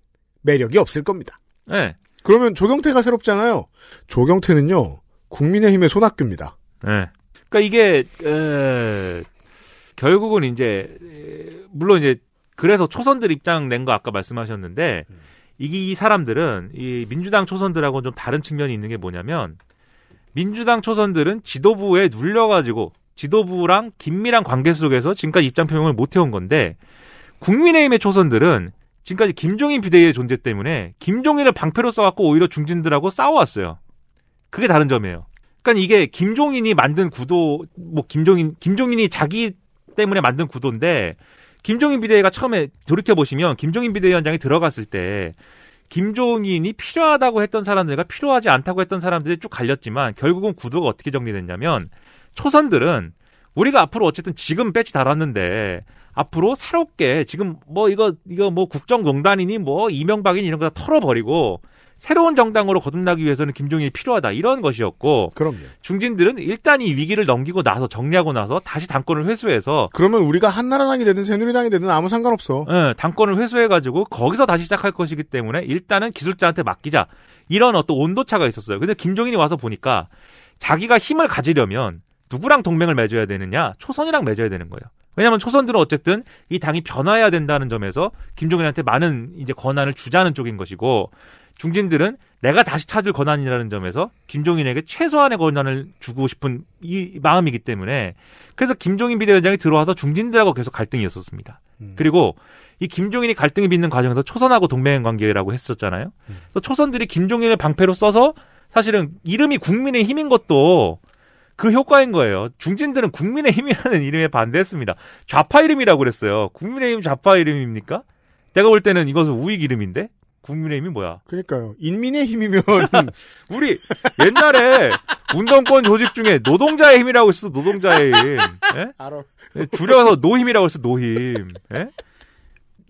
B: 매력이 없을 겁니다. 네. 그러면 조경태가 새롭잖아요. 조경태는요 국민의힘의 손학규입니다. 네. 그러니까
D: 이게 에... 결국은 이제 물론 이제 그래서 초선들 입장 낸 거 아까 말씀하셨는데 음. 이, 이 사람들은 이 민주당 초선들하고는 좀 다른 측면이 있는 게 뭐냐면 민주당 초선들은 지도부에 눌려가지고 지도부랑 긴밀한 관계 속에서 지금까지 입장 표명을 못 해온 건데 국민의힘의 초선들은 지금까지 김종인 비대위의 존재 때문에 김종인을 방패로 써갖고 오히려 중진들하고 싸워왔어요. 그게 다른 점이에요. 그러니까 이게 김종인이 만든 구도, 뭐 김종인 김종인이 자기 때문에 만든 구도인데 김종인 비대위가 처음에 돌이켜 보시면 김종인 비대위원장이 들어갔을 때 김종인이 필요하다고 했던 사람들과 필요하지 않다고 했던 사람들이 쭉 갈렸지만 결국은 구도가 어떻게 정리됐냐면 초선들은 우리가 앞으로 어쨌든 지금 배치 달았는데 앞으로 새롭게 지금 뭐 이거 이거 뭐 국정농단이니 뭐 이명박이니 이런 거 다 털어버리고 새로운 정당으로 거듭나기 위해서는 김종인이 필요하다 이런 것이었고 그럼요. 중진들은 일단 이 위기를 넘기고 나서 정리하고 나서 다시 당권을 회수해서
B: 그러면 우리가 한나라당이 되든 새누리당이 되든 아무 상관없어.
D: 예, 당권을 회수해 가지고 거기서 다시 시작할 것이기 때문에 일단은 기술자한테 맡기자 이런 어떤 온도차가 있었어요. 근데 김종인이 와서 보니까 자기가 힘을 가지려면 누구랑 동맹을 맺어야 되느냐 초선이랑 맺어야 되는 거예요. 왜냐하면 초선들은 어쨌든 이 당이 변화해야 된다는 점에서 김종인한테 많은 이제 권한을 주자는 쪽인 것이고 중진들은 내가 다시 찾을 권한이라는 점에서 김종인에게 최소한의 권한을 주고 싶은 이 마음이기 때문에 그래서 김종인 비대위원장이 들어와서 중진들하고 계속 갈등이 있었습니다. 음. 그리고 이 김종인이 갈등이 빚는 과정에서 초선하고 동맹 관계라고 했었잖아요. 음. 초선들이 김종인을 방패로 써서 사실은 이름이 국민의 힘인 것도 그 효과인 거예요. 중진들은 국민의힘이라는 이름에 반대했습니다. 좌파 이름이라고 그랬어요. 국민의힘 좌파 이름입니까? 내가 볼 때는 이것은 우익 이름인데 국민의힘이 뭐야? 그러니까요. 인민의힘이면 우리 옛날에 운동권 조직 중에 노동자의 힘이라고 했어 노동자의 힘. 예? 알아. 예, 줄여서 노힘이라고 했어 노힘. 예?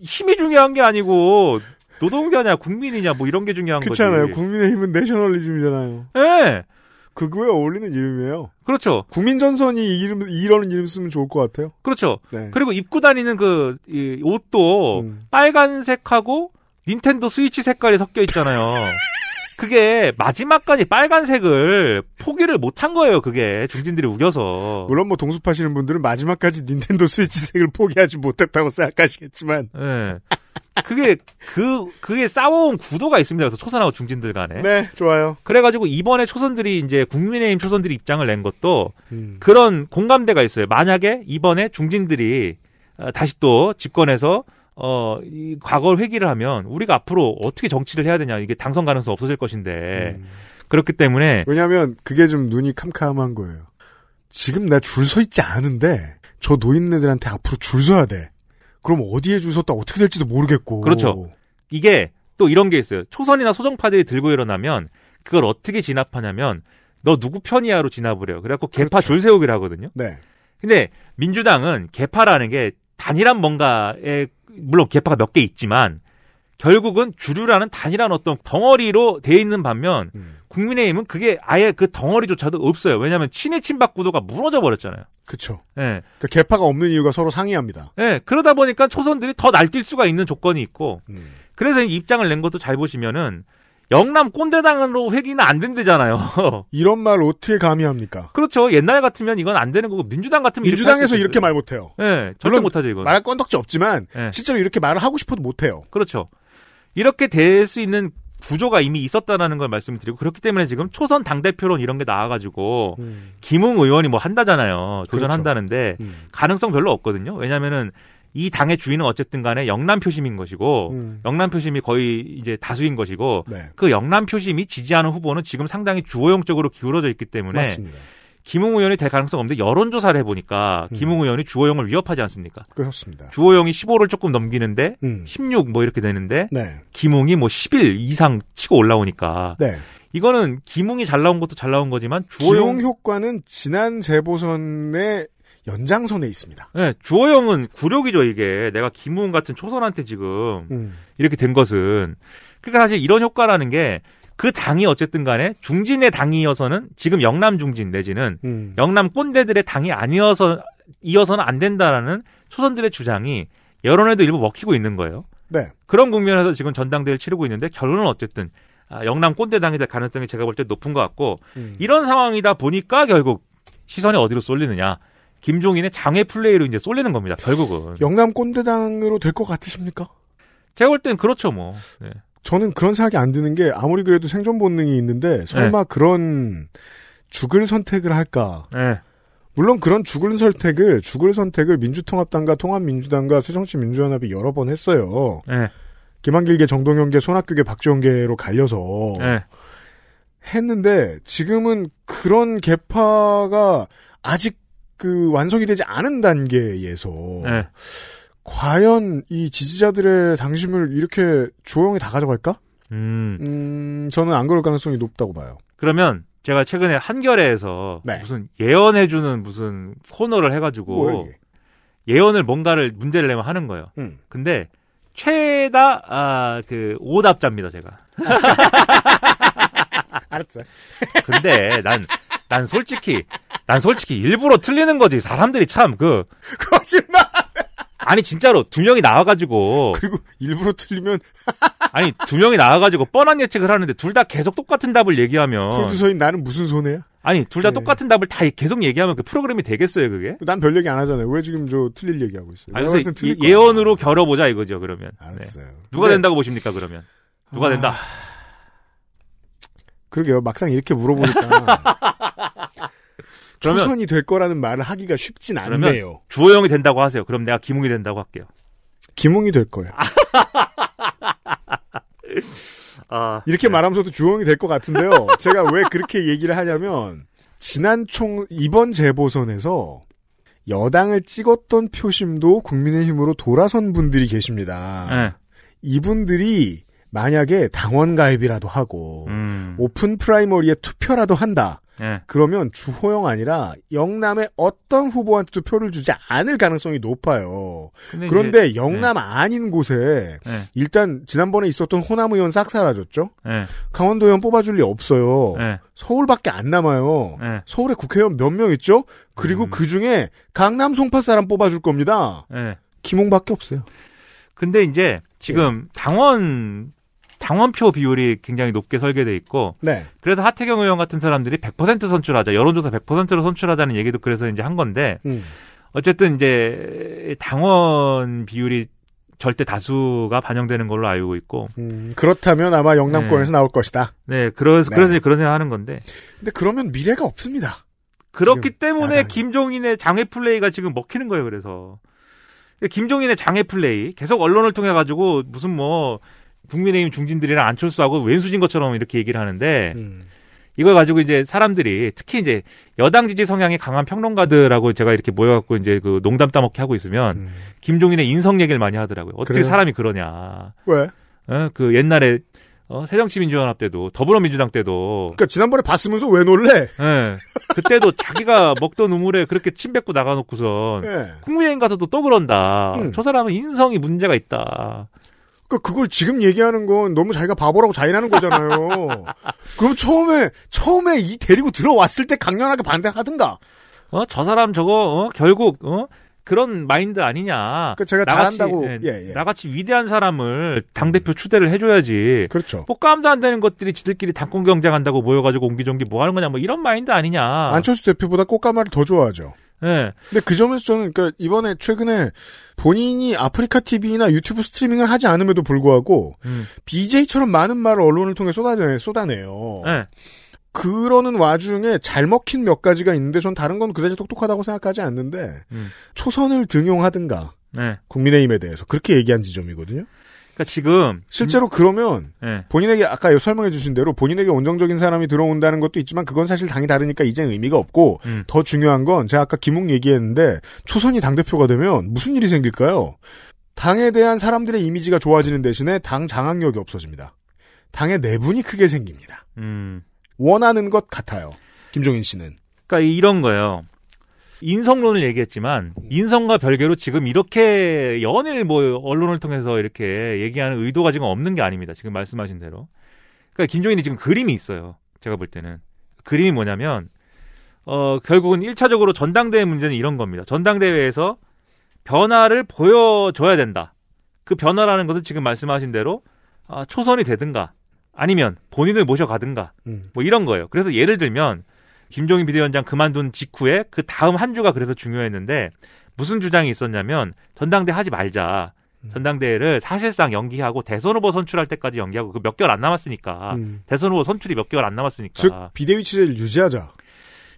D: 힘이 중요한 게 아니고 노동자냐 국민이냐 뭐 이런 게 중요한 거지. 그렇잖아요.
B: 국민의힘은 내셔널리즘이잖아요. 예. 그거에 어울리는 이름이에요. 그렇죠. 국민전선이 이 이름, 이런 이름 쓰면 좋을 것 같아요.
D: 그렇죠. 네. 그리고 입고 다니는 그, 이 옷도 음. 빨간색하고 닌텐도 스위치 색깔이 섞여 있잖아요. 그게 마지막까지 빨간색을 포기를 못한 거예요. 그게 중진들이 우겨서.
B: 물론 뭐 동숲하시는 분들은 마지막까지 닌텐도 스위치색을 포기하지 못했다고 생각하시겠지만.
D: 네. 그게 그 그게 싸워온 구도가 있습니다. 그래서 초선하고 중진들 간에. 네, 좋아요. 그래가지고 이번에 초선들이 이제 국민의힘 초선들이 입장을 낸 것도 음. 그런 공감대가 있어요. 만약에 이번에 중진들이 어, 다시 또 집권해서 어, 이 과거를 회기를 하면 우리가 앞으로 어떻게 정치를 해야 되냐 이게 당선 가능성 없어질 것인데
B: 음. 그렇기 때문에 왜냐하면 그게 좀 눈이 캄캄한 거예요. 지금 나줄서 있지 않은데 저 노인네들한테 앞으로 줄 서야 돼. 그럼 어디에 줄 섰다 어떻게 될지도 모르겠고. 그렇죠.
D: 이게 또 이런 게 있어요. 초선이나 소정파들이 들고 일어나면 그걸 어떻게 진압하냐면 너 누구 편이야로 진압을 해요. 그래갖고 개파 그렇죠. 줄 세우기를 하거든요. 네. 근데 민주당은 개파라는 게 단일한 뭔가에 물론 개파가 몇 개 있지만 결국은 주류라는 단일한 어떤 덩어리로 돼 있는 반면 음. 국민의힘은 그게 아예 그 덩어리조차도 없어요. 왜냐하면 친이친박 구도가 무너져 버렸잖아요.
B: 그렇죠. 예. 그 개파가 없는 이유가 서로 상이합니다.
D: 예. 그러다 보니까 초선들이 더 날뛸 수가 있는 조건이 있고 음. 그래서 입장을 낸 것도 잘 보시면은 영남 꼰대당으로 회기는 안 된대잖아요.
B: 이런 말 어떻게 감히 합니까?
D: 그렇죠. 옛날 같으면 이건 안 되는 거고 민주당 같으면 민주당에서 이렇게, 이렇게
B: 말 못해요. 예, 절대 못하죠 이건. 말할
D: 건덕지 없지만 네. 실제로 이렇게 말을 하고 싶어도 못해요. 그렇죠. 이렇게 될 수 있는 구조가 이미 있었다라는 걸 말씀을 드리고 그렇기 때문에 지금 초선 당 대표론 이런 게 나와가지고 음. 김웅 의원이 뭐 한다잖아요 도전한다는데 그렇죠. 음. 가능성 별로 없거든요 왜냐면은 이 당의 주인은 어쨌든 간에 영남 표심인 것이고 음. 영남 표심이 거의 이제 다수인 것이고 네. 그 영남 표심이 지지하는 후보는 지금 상당히 주호용적으로 기울어져 있기 때문에 맞습니다. 김웅 의원이 될 가능성 없는데 여론조사를 해보니까 음. 김웅 의원이 주호영을 위협하지 않습니까? 그렇습니다. 주호영이 15를 조금 넘기는데 음. 16 뭐 이렇게 되는데 네. 김웅이 뭐 11 이상 치고 올라오니까 네. 이거는 김웅이 잘 나온 것도 잘 나온 거지만 주호영
B: 효과는 지난 재보선의 연장선에 있습니다.
D: 네, 주호영은 굴욕이죠 이게 내가 김웅 같은 초선한테 지금 음. 이렇게 된 것은 그러니까 사실 이런 효과라는 게그 당이 어쨌든 간에 중진의 당이어서는 지금 영남 중진 내지는 음. 영남 꼰대들의 당이 아니어서 이어서는 안 된다라는 초선들의 주장이 여론에도 일부 먹히고 있는 거예요. 네. 그런 국면에서 지금 전당대회를 치르고 있는데 결론은 어쨌든 아, 영남 꼰대당이 될 가능성이 제가 볼 때 높은 것 같고 음. 이런 상황이다 보니까 결국 시선이 어디로 쏠리느냐. 김종인의 장외 플레이로 이제 쏠리는 겁니다. 결국은
B: 영남 꼰대당으로 될 것 같으십니까? 제가 볼 땐 그렇죠, 뭐. 네. 저는 그런 생각이 안 드는 게 아무리 그래도 생존 본능이 있는데 설마 네. 그런 죽을 선택을 할까? 네. 물론 그런 죽을 선택을 죽을 선택을 민주통합당과 통합민주당과 새정치민주연합이 여러 번 했어요. 네. 김한길계, 정동영계, 손학규계, 박지원계로 갈려서 네. 했는데 지금은 그런 개파가 아직 그 완성이 되지 않은 단계에서 네. 과연 이 지지자들의 당심을 이렇게 조용히 다 가져갈까? 음. 음 저는 안 그럴 가능성이 높다고 봐요.
D: 그러면 제가 최근에 한겨레에서 네. 무슨 예언해주는 무슨 코너를 해가지고 예언을 뭔가를 문제를 내면 하는 거예요. 음. 근데 최다 아그 오답자입니다 제가. 알았어. 근데 난난 난 솔직히 난 솔직히 일부러 틀리는 거지 사람들이 참그 거짓말. 아니 진짜로 두 명이 나와가지고 그리고
B: 일부러 틀리면
D: 아니 두 명이 나와가지고 뻔한 예측을 하는데 둘 다 계속 똑같은 답을 얘기하면 프로듀서인
B: 나는 무슨 손해야?
D: 아니 둘다 네. 똑같은 답을 다 계속 얘기하면 그 프로그램이
B: 되겠어요 그게? 난 별 얘기 안 하잖아요. 왜 지금 저 틀릴 얘기하고 있어요? 아니, 그래서 이,
D: 예, 예언으로 겨뤄보자 이거죠 그러면. 네. 알았어요. 네. 누가 된다고 보십니까 그러면? 누가 아... 된다?
B: 그러게요. 막상 이렇게 물어보니까 그러면 초선이 될 거라는 말을 하기가 쉽진 않네요.
D: 주호영이 된다고 하세요. 그럼 내가 김웅이 된다고 할게요. 김웅이 될 거예요. 아,
B: 이렇게 네. 말하면서도 주호영이 될 것 같은데요. 제가 왜 그렇게 얘기를 하냐면 지난 총 이번 재보선에서 여당을 찍었던 표심도 국민의힘으로 돌아선 분들이 계십니다. 네. 이분들이 만약에 당원 가입이라도 하고 음. 오픈 프라이머리에 투표라도 한다. 예. 그러면 주호영 아니라 영남의 어떤 후보한테도 표를 주지 않을 가능성이 높아요. 그런데 이제, 네. 영남 네. 아닌 곳에 네. 일단 지난번에 있었던 호남 의원 싹 사라졌죠. 네. 강원도 의원 뽑아줄 리 없어요. 네. 서울밖에 안 남아요. 서울에 국회의원 몇 명 있죠? 그리고 음. 그 중에 강남 송파 사람 뽑아줄 겁니다. 김홍밖에 없어요. 근데
D: 이제 지금 예. 당원 당원표 비율이 굉장히 높게 설계돼 있고 네. 그래서 하태경 의원 같은 사람들이 100% 선출하자 여론조사 100%로 선출하자는 얘기도 그래서 이제 한 건데 음. 어쨌든 이제 당원 비율이 절대 다수가 반영되는 걸로 알고 있고 음,
B: 그렇다면 아마 영남권에서 네. 나올 것이다. 네, 그래서
D: 네. 그래서 그런 생각하는 건데.
B: 근데 그러면 미래가 없습니다.
D: 그렇기 때문에 야당. 김종인의 장외 플레이가 지금 먹히는 거예요. 그래서 김종인의 장애 플레이 계속 언론을 통해 가지고 무슨 뭐 국민의힘 중진들이랑 안철수하고 왼수진 것처럼 이렇게 얘기를 하는데 음. 이걸 가지고 이제 사람들이 특히 이제 여당 지지 성향이 강한 평론가들하고 제가 이렇게 모여갖고 이제 그 농담 따먹기 하고 있으면 음. 김종인의 인성 얘기를 많이 하더라고요. 어떻게 그래요? 사람이 그러냐. 왜? 어, 그 옛날에 어, 새정치민주연합 때도 더불어민주당 때도
B: 그니까 지난번에 봤으면서 왜 놀래? 예.
D: 그때도 자기가 먹던 우물에 그렇게 침 뱉고 나가놓고선 예. 국민의힘 가서 도또 그런다. 음. 저 사람은 인성이 문제가 있다.
B: 그러니까 그걸 지금 얘기하는 건 너무 자기가 바보라고 자인하는 거잖아요. 그럼 처음에 처음에 이 데리고 들어왔을 때 강렬하게 반대하든가. 어, 저 사람
D: 저거 어, 결국 어? 그런 마인드 아니냐. 그 제가 나같이, 잘한다고 예, 예. 예. 나같이 위대한 사람을 당 대표 추대를 해줘야지. 그렇죠. 뽑감도 뭐 안 되는 것들이 지들끼리 당권 경쟁한다고 모여가지고 옹기종기 뭐 하는 거냐 뭐 이런 마인드 아니냐. 안철수
B: 대표보다 꽃가마를 더 좋아하죠. 예. 네. 근데 그 점에서 저는 그러니까 이번에 최근에 본인이 아프리카 TV나 유튜브 스트리밍을 하지 않음에도 불구하고 음. BJ처럼 많은 말을 언론을 통해 쏟아내 쏟아내요. 네. 그러는 와중에 잘 먹힌 몇 가지가 있는데 전 다른 건 그다지 똑똑하다고 생각하지 않는데 음. 초선을 등용하든가 네. 국민의힘에 대해서 그렇게 얘기한 지점이거든요. 그러니까 지금 실제로 음, 그러면 네. 본인에게 아까 설명해 주신 대로 본인에게 온정적인 사람이 들어온다는 것도 있지만 그건 사실 당이 다르니까 이제 의미가 없고 음. 더 중요한 건 제가 아까 김웅 얘기했는데 초선이 당 대표가 되면 무슨 일이 생길까요? 당에 대한 사람들의 이미지가 좋아지는 대신에 당 장악력이 없어집니다. 당의 내분이 크게 생깁니다. 음. 원하는 것 같아요. 김종인 씨는.
D: 그러니까 이런 거예요. 인성론을 얘기했지만 음. 인성과 별개로 지금 이렇게 연일 뭐 언론을 통해서 이렇게 얘기하는 의도가 지금 없는 게 아닙니다. 지금 말씀하신 대로. 그러니까 김종인이 지금 그림이 있어요. 제가 볼 때는 그림이 뭐냐면 어 결국은 1차적으로 전당대회 문제는 이런 겁니다. 전당대회에서 변화를 보여줘야 된다. 그 변화라는 것은 지금 말씀하신 대로 아, 초선이 되든가 아니면 본인을 모셔가든가 음. 뭐 이런 거예요. 그래서 예를 들면 김종인 비대위원장 그만둔 직후에 그 다음 한 주가 그래서 중요했는데 무슨 주장이 있었냐면 전당대 하지 말자. 음. 전당대회를 사실상 연기하고 대선 후보 선출할 때까지 연기하고 그 몇 개월 안 남았으니까 음. 대선 후보 선출이 몇 개월 안 남았으니까 즉 비대위 체제를 유지하자.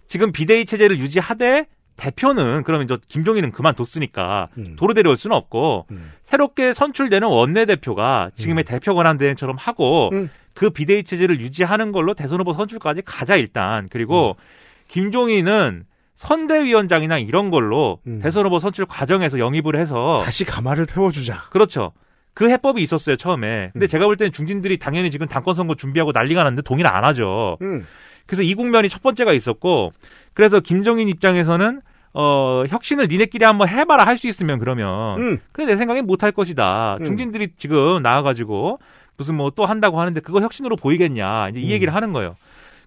D: 지금 비대위 체제를 유지하되 대표는 그러면 저 김종인은 그만뒀으니까 음. 도로 데려올 수는 없고 음. 새롭게 선출되는 원내 대표가 지금의 음. 대표 권한 대행처럼 하고 음. 그 비대위 체제를 유지하는 걸로 대선 후보 선출까지 가자 일단. 그리고 음. 김종인은 선대위원장이나 이런 걸로 음. 대선 후보 선출 과정에서 영입을 해서 다시 가마를 태워주자. 그렇죠. 그 해법이 있었어요 처음에. 근데 음. 제가 볼 때는 중진들이 당연히 지금 당권 선거 준비하고 난리가 났는데 동의를 안 하죠. 음. 그래서 이 국면이 첫 번째가 있었고, 그래서 김종인 입장에서는 어 혁신을 니네끼리 한번 해봐라 할 수 있으면 그러면. 음. 근데 내 생각엔 못할 것이다. 음. 중진들이 지금 나와가지고 무슨 뭐 또 한다고 하는데 그거 혁신으로 보이겠냐 이제 이 음. 얘기를 하는 거예요.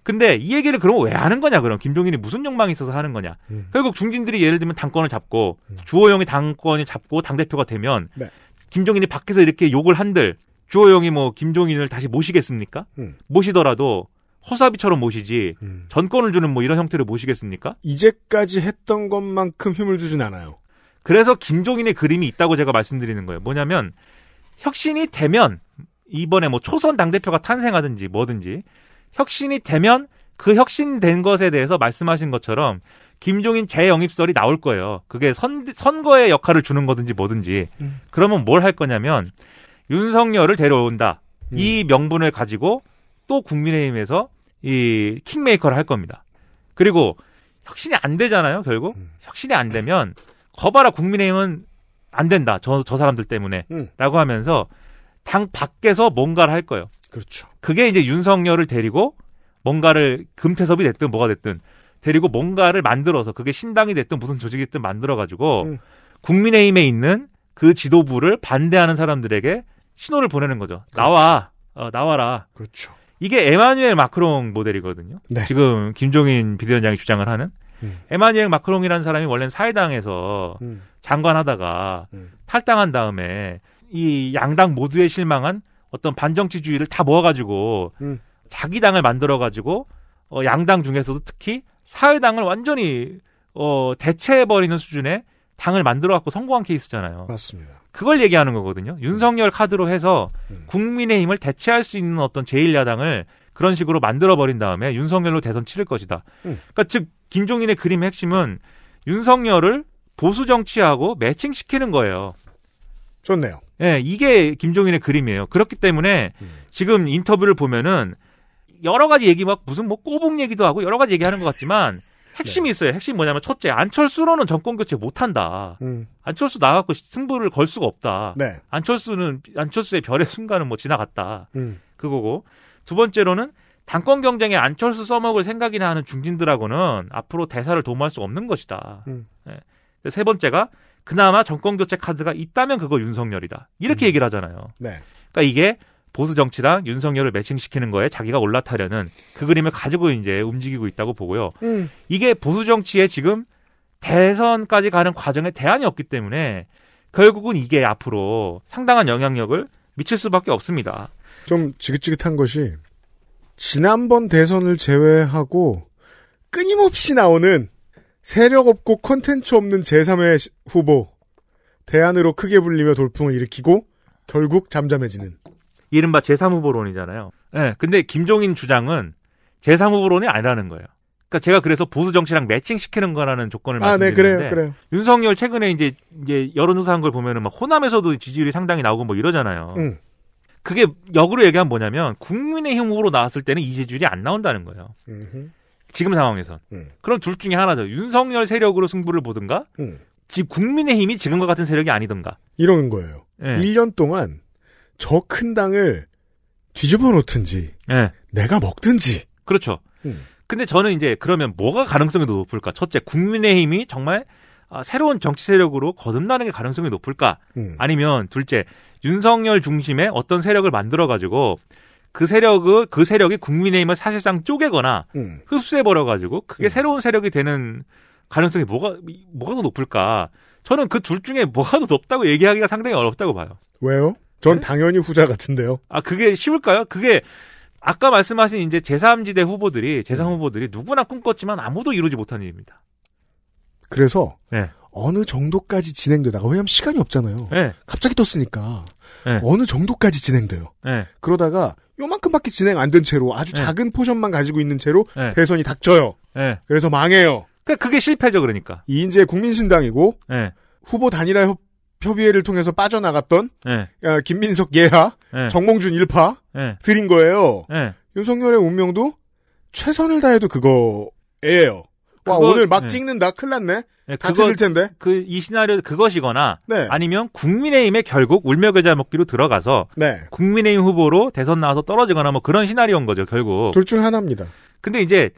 D: 근데 이 얘기를 그러면왜 하는 거냐 그럼 김종인이 무슨 욕망이 있어서 하는 거냐 음. 결국 중진들이 예를 들면 당권을 잡고 음. 주호영이 당권을 잡고 당 대표가 되면 네. 김종인이 밖에서 이렇게 욕을 한들 주호영이 뭐 김종인을 다시 모시겠습니까? 음. 모시더라도 허사비처럼 모시지 음. 전권을 주는 뭐 이런 형태로 모시겠습니까?
B: 이제까지 했던
D: 것만큼 힘을 주진 않아요. 그래서 김종인의 그림이 있다고 제가 말씀드리는 거예요. 뭐냐면 혁신이 되면 이번에 뭐 초선 당대표가 탄생하든지 뭐든지 혁신이 되면 그 혁신된 것에 대해서 말씀하신 것처럼 김종인 재영입설이 나올 거예요. 그게 선, 선거의 역할을 주는 거든지 뭐든지. 음. 그러면 뭘 할 거냐면 윤석열을 데려온다. 음. 이 명분을 가지고 또 국민의힘에서 이 킹메이커를 할 겁니다. 그리고 혁신이 안 되잖아요, 결국. 음. 혁신이 안 되면 거봐라 국민의힘은 안 된다. 저, 저 사람들 때문에. 음. 라고 하면서 당 밖에서 뭔가를 할 거예요. 그렇죠. 그게 이제 윤석열을 데리고 뭔가를 금태섭이 됐든 뭐가 됐든 데리고 뭔가를 만들어서 그게 신당이 됐든 무슨 조직이 됐든 만들어가지고 음. 국민의힘에 있는 그 지도부를 반대하는 사람들에게 신호를 보내는 거죠. 그렇죠. 나와, 어, 나와라. 그렇죠. 이게 에마뉘엘 마크롱 모델이거든요. 네. 지금 김종인 비대위원장이 주장을 하는 음. 에마뉘엘 마크롱이라는 사람이 원래는 사회당에서 음. 장관하다가 음. 탈당한 다음에 이 양당 모두의 실망한 어떤 반정치주의를 다 모아가지고 음. 자기 당을 만들어가지고 어, 양당 중에서도 특히 사회당을 완전히 어, 대체해버리는 수준의 당을 만들어갖고 성공한 케이스잖아요. 맞습니다. 그걸 얘기하는 거거든요. 윤석열 음. 카드로 해서 음. 국민의힘을 대체할 수 있는 어떤 제1야당을 그런 식으로 만들어버린 다음에 윤석열로 대선 치를 것이다. 음. 그러니까 즉 김종인의 그림의 핵심은 윤석열을 보수 정치하고 매칭시키는 거예요. 좋네요. 예, 이게 김종인의 그림이에요. 그렇기 때문에 음. 지금 인터뷰를 보면은 여러 가지 얘기 막 무슨 뭐 꼬북 얘기도 하고 여러 가지 얘기하는 것 같지만 네. 핵심이 네. 있어요. 핵심 뭐냐면 첫째 안철수로는 정권 교체 못한다. 음. 안철수 나갔고 승부를 걸 수가 없다. 네. 안철수는 안철수의 별의 순간은 뭐 지나갔다. 음. 그거고 두 번째로는 당권 경쟁에 안철수 써먹을 생각이나 하는 중진들하고는 앞으로 대사를 도모할 수 없는 것이다. 음. 네. 세 번째가 그나마 정권 교체 카드가 있다면 그거 윤석열이다. 이렇게 음. 얘기를 하잖아요. 네. 그러니까 이게 보수 정치랑 윤석열을 매칭시키는 거에 자기가 올라타려는 그 그림을 가지고 이제 움직이고 있다고 보고요. 음. 이게 보수 정치에 지금 대선까지 가는 과정에 대안이 없기 때문에 결국은 이게 앞으로 상당한 영향력을 미칠 수밖에 없습니다.
B: 좀 지긋지긋한 것이 지난번 대선을 제외하고 끊임없이 나오는 세력 없고 콘텐츠 없는 제3의 후보 대안으로 크게 불리며 돌풍을 일으키고 결국 잠잠해지는
D: 이른바 제3후보론이잖아요. 네, 예, 근데 김종인 주장은 제3후보론이 아니라는 거예요. 그러니까 제가 그래서 보수 정치랑 매칭시키는 거라는 조건을 아, 말씀드렸는데 네, 그래요, 그래요. 윤석열 최근에 이제 이제 여론조사한 걸 보면은 막 호남에서도 지지율이 상당히 나오고 뭐 이러잖아요. 음. 그게 역으로 얘기하면 뭐냐면 국민의힘 후보로 나왔을 때는 이 지지율이 안 나온다는 거예요. 음흠. 지금 상황에선. 음. 그럼 둘 중에 하나죠. 윤석열 세력으로 승부를 보든가, 음. 예. 지 국민의힘이 지금과 같은 세력이 아니든가.
B: 이런 거예요. 네. 예. 1년 동안 저 큰 당을 뒤집어 놓든지, 네. 내가 먹든지. 그렇죠. 음.
D: 근데 저는 이제 그러면 뭐가 가능성이 더 높을까? 첫째, 국민의힘이 정말 아, 새로운 정치 세력으로 거듭나는 게 가능성이 높을까? 음. 아니면 둘째, 윤석열 중심의 어떤 세력을 만들어가지고 그 세력을 그 세력이 국민의힘을 사실상 쪼개거나 음. 흡수해 버려 가지고 그게 음. 새로운 세력이 되는 가능성이 뭐가 뭐가 더 높을까? 저는 그 둘 중에 뭐가 더 높다고 얘기하기가 상당히 어렵다고 봐요.
B: 왜요? 전 네? 당연히 후자 같은데요.
D: 아 그게 쉬울까요? 그게 아까 말씀하신 이제 제3지대 후보들이 제3 음. 후보들이 누구나 꿈꿨지만 아무도 이루지 못한 일입니다.
B: 그래서 네. 어느 정도까지 진행되다가 왜냐면 시간이 없잖아요. 네. 갑자기 떴으니까 네. 어느 정도까지 진행돼요. 네. 그러다가 요만큼밖에 진행 안 된 채로 아주 작은 포션만 가지고 있는 채로 대선이 닥쳐요. 그래서 망해요. 그러니까 그게 실패죠, 그러니까. 이제 국민신당이고 후보 단일화 협, 협의회를 통해서 빠져나갔던 아, 김민석 예하, 정몽준 일파 들린 거예요. 윤석열의 운명도 최선을 다해도 그거예요. 와 그거, 오늘 막 네. 찍는다. 네. 큰일 났네. 네, 다 틀릴
D: 텐데. 그 이 시나리오 그것이거나 네. 아니면 국민의힘에 결국 울며겨자 먹기로 들어가서 네. 국민의힘 후보로 대선 나와서 떨어지거나 뭐 그런 시나리오인 거죠 결국. 둘 중 하나입니다. 근데 이제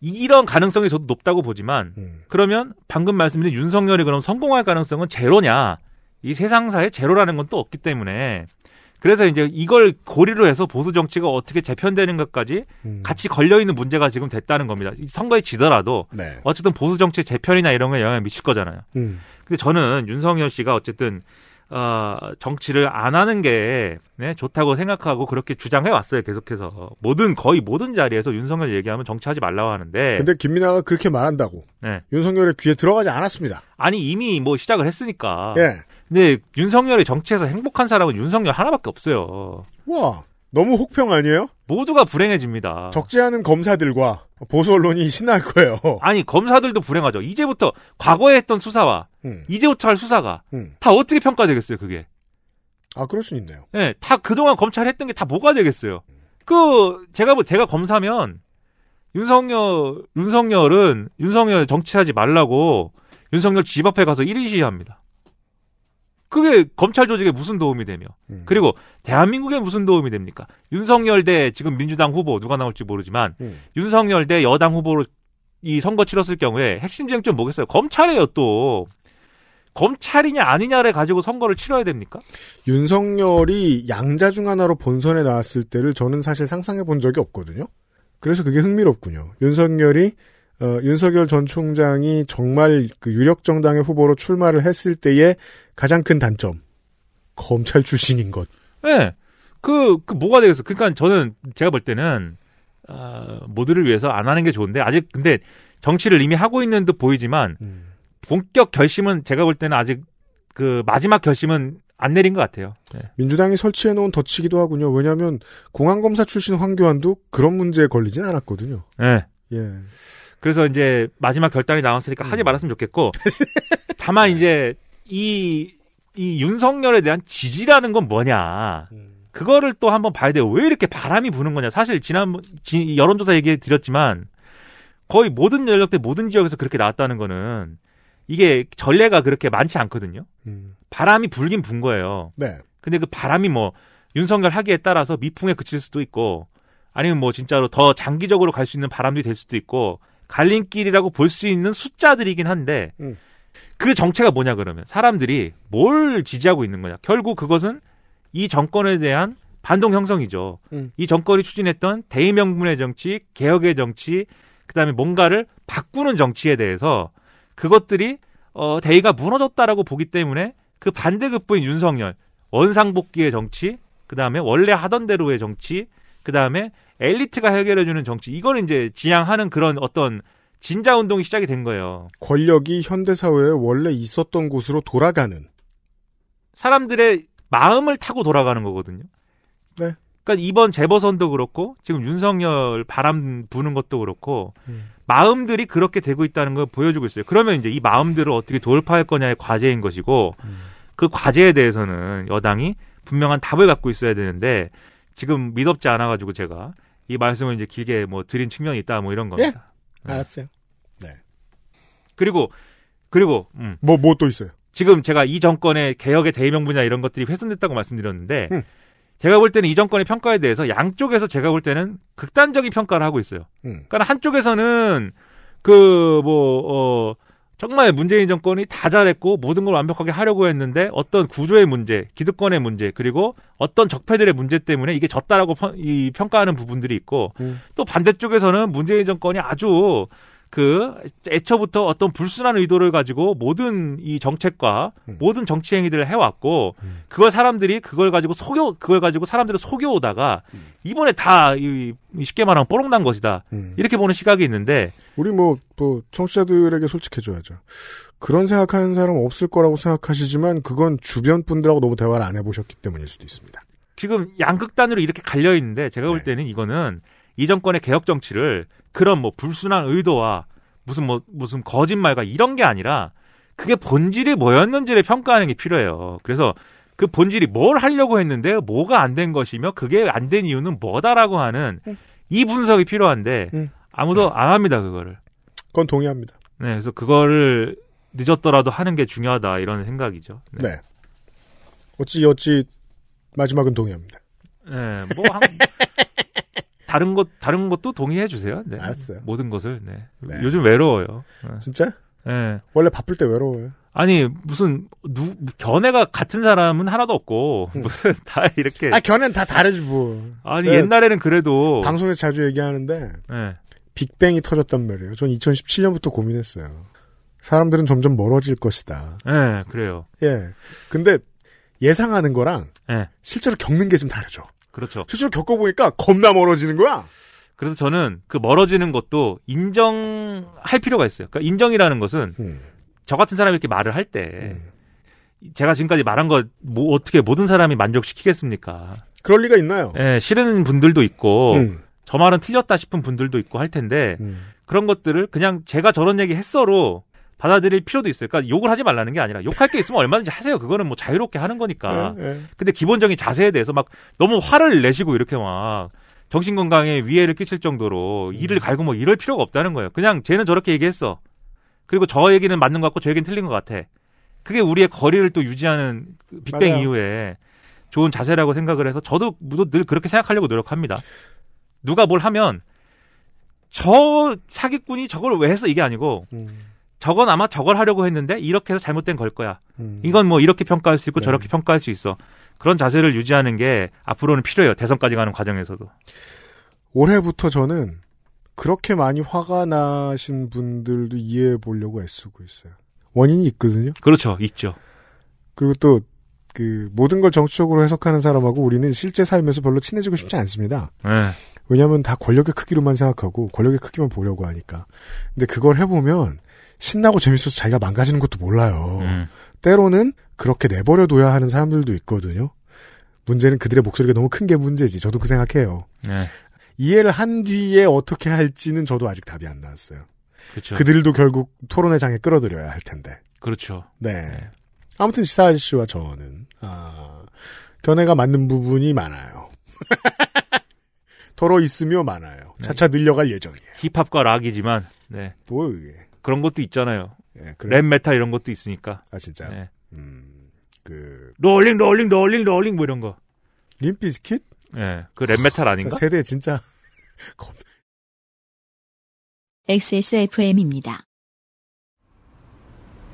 D: 이런 가능성이 저도 높다고 보지만 음. 그러면 방금 말씀드린 윤석열이 그럼 성공할 가능성은 제로냐? 이 세상사에 제로라는 건 또 없기 때문에 그래서 이제 이걸 고리로 해서 보수 정치가 어떻게 재편되는 것까지 음. 같이 걸려 있는 문제가 지금 됐다는 겁니다. 선거에 지더라도 네. 어쨌든 보수 정치 재편이나 이런 거에 영향을 미칠 거잖아요. 음. 근데 저는 윤석열 씨가 어쨌든 어, 정치를 안 하는 게 네, 좋다고 생각하고 그렇게 주장해 왔어요. 계속해서 모든 거의 모든 자리에서 윤석열 얘기하면 정치하지 말라고 하는데. 근데
B: 김민아가 그렇게 말한다고. 네. 윤석열의 귀에 들어가지 않았습니다.
D: 아니 이미 뭐 시작을 했으니까. 예. 근데 윤석열이 정치에서 행복한 사람은
B: 윤석열 하나밖에 없어요. 와, 너무 혹평 아니에요? 모두가 불행해집니다. 적지 않은 검사들과 보수 언론이 신날 거예요.
D: 아니, 검사들도 불행하죠. 이제부터 과거에 했던 수사와 음. 이제부터 할 수사가 음. 다 어떻게 평가되겠어요, 그게? 아, 그럴 수 있네요. 예, 네, 다 그동안 검찰 했던 게 다 뭐가 되겠어요? 그, 제가 뭐, 제가 검사면 윤석열, 윤석열은 윤석열 정치하지 말라고 윤석열 집 앞에 가서 1인 시위합니다. 그게 검찰 조직에 무슨 도움이 되며 음. 그리고 대한민국에 무슨 도움이 됩니까? 윤석열 대 지금 민주당 후보 누가 나올지 모르지만 음. 윤석열 대 여당 후보로 이 선거 치렀을 경우에 핵심 쟁점 뭐겠어요? 검찰이에요 또 검찰이냐 아니냐를 가지고 선거를 치러야 됩니까?
B: 윤석열이 양자 중 하나로 본선에 나왔을 때를 저는 사실 상상해 본 적이 없거든요. 그래서 그게 흥미롭군요. 윤석열이 어, 윤석열 전 총장이 정말 그 유력 정당의 후보로 출마를 했을 때의 가장 큰 단점 검찰 출신인 것.
D: 네. 그, 그 뭐가 되겠어. 그니까 저는 제가 볼 때는 어, 모두를 위해서 안 하는 게 좋은데 아직 근데 정치를 이미 하고 있는 듯 보이지만 음. 본격 결심은 제가 볼 때는 아직 그 마지막 결심은 안 내린 것 같아요. 네.
B: 민주당이 설치해 놓은 덫이기도 하군요. 왜냐하면 공안검사 출신 황교안도 그런 문제에 걸리진 않았거든요. 네. 예.
D: 그래서 이제 마지막 결단이 나왔으니까 음. 하지 말았으면 좋겠고 다만 네. 이제 이, 이 윤석열에 대한 지지라는 건 뭐냐. 음. 그거를 또 한번 봐야 돼요. 왜 이렇게 바람이 부는 거냐. 사실 지난 지, 여론조사 얘기 드렸지만 거의 모든 연령대 모든 지역에서 그렇게 나왔다는 거는 이게 전례가 그렇게 많지 않거든요. 음. 바람이 불긴 분 거예요. 네. 근데 그 바람이 뭐 윤석열 하기에 따라서 미풍에 그칠 수도 있고 아니면 뭐 진짜로 더 장기적으로 갈 수 있는 바람이될 수도 있고 갈림길이라고 볼 수 있는 숫자들이긴 한데 음. 그 정체가 뭐냐 그러면 사람들이 뭘 지지하고 있는 거냐 결국 그것은 이 정권에 대한 반동 형성이죠. 음. 이 정권이 추진했던 대의명분의 정치, 개혁의 정치, 그다음에 뭔가를 바꾸는 정치에 대해서 그것들이 어, 대의가 무너졌다라고 보기 때문에 그 반대급부인 윤석열 원상복귀의 정치, 그다음에 원래 하던 대로의 정치, 그다음에 엘리트가 해결해주는 정치 이걸 이제 지향하는 그런 어떤 진자 운동이 시작이 된 거예요.
B: 권력이 현대 사회에 원래 있었던 곳으로 돌아가는
D: 사람들의 마음을 타고 돌아가는 거거든요. 네. 그러니까 이번 재보선도 그렇고 지금 윤석열 바람 부는 것도 그렇고 음. 마음들이 그렇게 되고 있다는 걸 보여주고 있어요. 그러면 이제 이 마음들을 어떻게 돌파할 거냐의 과제인 것이고 음. 그 과제에 대해서는 여당이 분명한 답을 갖고 있어야 되는데 지금 믿업지 않아가지고 제가 이 말씀을 이제 길게 뭐 드린 측면이 있다 뭐 이런 겁니다.
B: 예? 알았어요. 네.
D: 그리고 그리고 음.
B: 뭐뭐 뭐 또 있어요?
D: 지금 제가 이 정권의 개혁의 대의명 분야 이런 것들이 훼손됐다고 말씀드렸는데 음. 제가 볼 때는 이 정권의 평가에 대해서 양쪽에서 제가 볼 때는 극단적인 평가를 하고 있어요. 음. 그러니까 한쪽에서는 그뭐어 정말 문재인 정권이 다 잘했고 모든 걸 완벽하게 하려고 했는데 어떤 구조의 문제, 기득권의 문제, 그리고 어떤 적폐들의 문제 때문에 이게 졌다라고 평, 이 평가하는 부분들이 있고 음. 또 반대쪽에서는 문재인 정권이 아주 그 애초부터 어떤 불순한 의도를 가지고 모든 이 정책과 음. 모든 정치 행위들을 해왔고 음. 그걸 사람들이 그걸 가지고 속여 그걸 가지고 사람들을 속여오다가 음. 이번에 다 이, 쉽게 말하면 뽀록난 것이다 음. 이렇게 보는 시각이 있는데
B: 우리 뭐, 뭐 청취자들에게 솔직해줘야죠 그런 생각하는 사람 없을 거라고 생각하시지만 그건 주변 분들하고 너무 대화를 안 해보셨기 때문일 수도 있습니다.
D: 지금 양극단으로 이렇게 갈려 있는데 제가 볼 네. 때는 이거는 이 정권의 개혁 정치를 그런 뭐 불순한 의도와 무슨 뭐 무슨 거짓말과 이런 게 아니라 그게 본질이 뭐였는지를 평가하는 게 필요해요. 그래서 그 본질이 뭘 하려고 했는데 뭐가 안 된 것이며 그게 안 된 이유는 뭐다라고 하는 응. 네. 이 분석이 필요한데 응. 네. 아무도 네. 안 합니다 그거를.
B: 그건 동의합니다.
D: 네, 그래서 그거를 늦었더라도 하는 게 중요하다 이런 생각이죠.
B: 네. 네. 어찌 어찌 마지막은 동의합니다. 네, 뭐
D: 한, 다른 것 다른 것도 동의해 주세요. 네. 알았어요. 모든 것을. 네. 네. 요즘
B: 외로워요. 네. 진짜? 네. 원래 바쁠 때 외로워요. 아니 무슨 누
D: 견해가 같은 사람은 하나도 없고 음. 무슨
B: 다 이렇게. 아 견해는 다 다르지 뭐. 아니 네. 옛날에는 그래도 방송에서 자주 얘기하는데 네. 빅뱅이 터졌단 말이에요. 전 2017년부터 고민했어요. 사람들은 점점 멀어질 것이다. 예, 네, 그래요. 예. 근데 예상하는 거랑 네. 실제로 겪는 게 좀 다르죠. 그렇죠. 실제로 겪어보니까 겁나 멀어지는 거야. 그래서 저는
D: 그 멀어지는 것도 인정할 필요가 있어요. 그러니까 인정이라는 것은 음. 저 같은 사람이 이렇게 말을 할때 음. 제가 지금까지 말한 것뭐 어떻게 모든 사람이 만족시키겠습니까? 그럴 리가 있나요? 예, 싫은 분들도 있고 음. 저 말은 틀렸다 싶은 분들도 있고 할 텐데 음. 그런 것들을 그냥 제가 저런 얘기 했어로 받아들일 필요도 있어요. 그러니까 욕을 하지 말라는 게 아니라 욕할 게 있으면 얼마든지 하세요. 그거는 뭐 자유롭게 하는 거니까. 네, 네. 근데 기본적인 자세에 대해서 막 너무 화를 내시고 이렇게 막 정신 건강에 위해를 끼칠 정도로 음. 이를 갈고 뭐 이럴 필요가 없다는 거예요. 그냥 쟤는 저렇게 얘기했어. 그리고 저 얘기는 맞는 것 같고 저 얘기는 틀린 것 같아. 그게 우리의 거리를 또 유지하는 빅뱅 맞아요. 이후에 좋은 자세라고 생각을 해서 저도 무도 뭐 늘 그렇게 생각하려고 노력합니다. 누가 뭘 하면 저 사기꾼이 저걸 왜 해서 이게 아니고 음. 저건 아마 저걸 하려고 했는데 이렇게 해서 잘못된 걸 거야. 음. 이건 뭐 이렇게 평가할 수 있고 네. 저렇게 평가할 수 있어. 그런 자세를 유지하는 게 앞으로는 필요해요. 대선까지 가는 과정에서도.
B: 올해부터 저는 그렇게 많이 화가 나신 분들도 이해해 보려고 애쓰고 있어요. 원인이 있거든요. 그렇죠. 있죠. 그리고 또 그 모든 걸 정치적으로 해석하는 사람하고 우리는 실제 삶에서 별로 친해지고 싶지 않습니다. 네. 왜냐하면 다 권력의 크기로만 생각하고 권력의 크기만 보려고 하니까. 근데 그걸 해보면 신나고 재밌어서 자기가 망가지는 것도 몰라요. 음. 때로는 그렇게 내버려둬야 하는 사람들도 있거든요. 문제는 그들의 목소리가 너무 큰 게 문제지. 저도 그 생각해요. 네. 이해를 한 뒤에 어떻게 할지는 저도 아직 답이 안 나왔어요. 그렇죠. 그들도 결국 토론의 장에 끌어들여야 할 텐데. 그렇죠. 네. 네. 아무튼 시사 아저씨와 저는 아, 견해가 맞는 부분이 많아요. 더러 있으며 많아요. 네. 차차 늘려갈 예정이에요.
D: 힙합과 락이지만, 네. 뭐, 이게. 그런 것도 있잖아요. 예, 그래. 랩 메탈 이런 것도 있으니까. 아 진짜.
B: 예. 음,
D: 그 롤링 롤링 롤링 롤링 뭐 이런 거. 림피스킷? 예, 그랩 메탈 아닌가?
B: 세대 진짜.
A: XSFM입니다.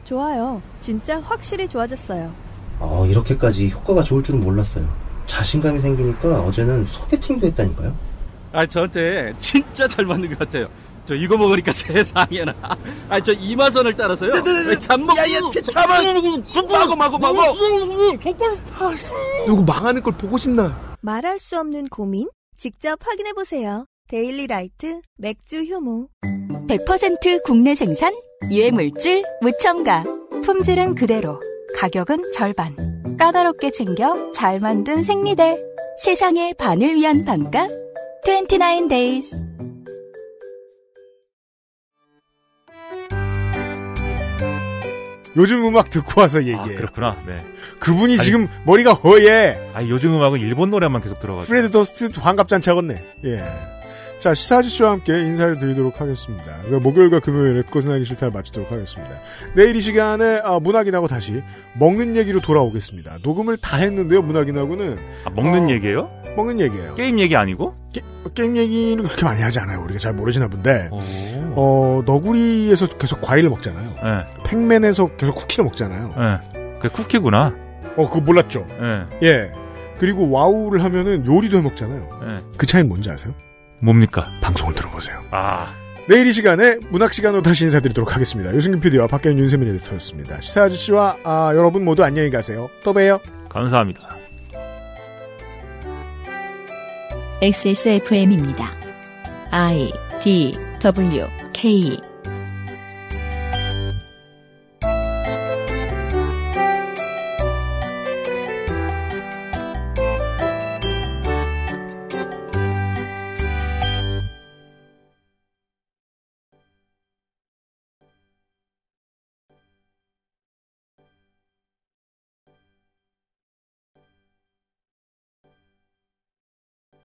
A: 좋아요. 진짜 확실히 좋아졌어요.
B: 어, 이렇게까지 효과가 좋을 줄은 몰랐어요. 자신감이 생기니까 어제는 소개팅도 했다니까요.
C: 아, 저한테 진짜 잘 맞는 것 같아요. 저 이거 먹으니까 세상에나. 아, 저 이마선을 따라서요. 잠먹. 야야, 잠만. 마고 마고 마고.
B: 음, 음, 음, 누구 망하는 걸 보고 싶나?
A: 말할 수 없는 고민? 직접 확인해 보세요. 데일리 라이트 맥주 효모. 100% 국내 생산, 유해물질 무첨가. 품질은 그대로, 가격은 절반. 까다롭게 챙겨 잘 만든 생리대. 세상의 반을 위한 반값. 29 days.
B: 요즘 음악 듣고 와서 얘기해 아, 그렇구나. 네. 그분이 아니, 지금 머리가 허예. 아
D: 요즘 음악은 일본 노래만 계속 들어가지고. 프레드 더스트
B: 환갑잔치하겠네. 예. 자, 시사 주저씨와 함께 인사를 드리도록 하겠습니다. 그 목요일과 금요일에 그것은 하기 싫다 를 마치도록 하겠습니다. 내일 이 시간에 아, 문학인하고 다시 먹는 얘기로 돌아오겠습니다. 녹음을 다 했는데요, 문학인하고는. 아, 먹는 어, 얘기예요? 먹는 얘기예요. 게임 얘기 아니고? 게, 게임 얘기는 그렇게 많이 하지 않아요. 우리가 잘 모르시나 본데, 어, 너구리에서 계속 과일을 먹잖아요. 네. 팩맨에서 계속 쿠키를 먹잖아요.
D: 네. 그 쿠키구나.
B: 어, 그거 몰랐죠? 네. 예. 그리고 와우를 하면은 요리도 해 먹잖아요. 네. 그 차이는 뭔지 아세요? 뭡니까? 방송을 들어보세요. 아. 내일 이 시간에 문학 시간으로 다시 인사드리도록 하겠습니다. 유승균 PD와 박경윤 윤세민 에디터였습니다. 시사 아저씨와 아, 여러분 모두 안녕히 가세요. 또 봬요. 감사합니다. XSFM입니다. I
A: D W K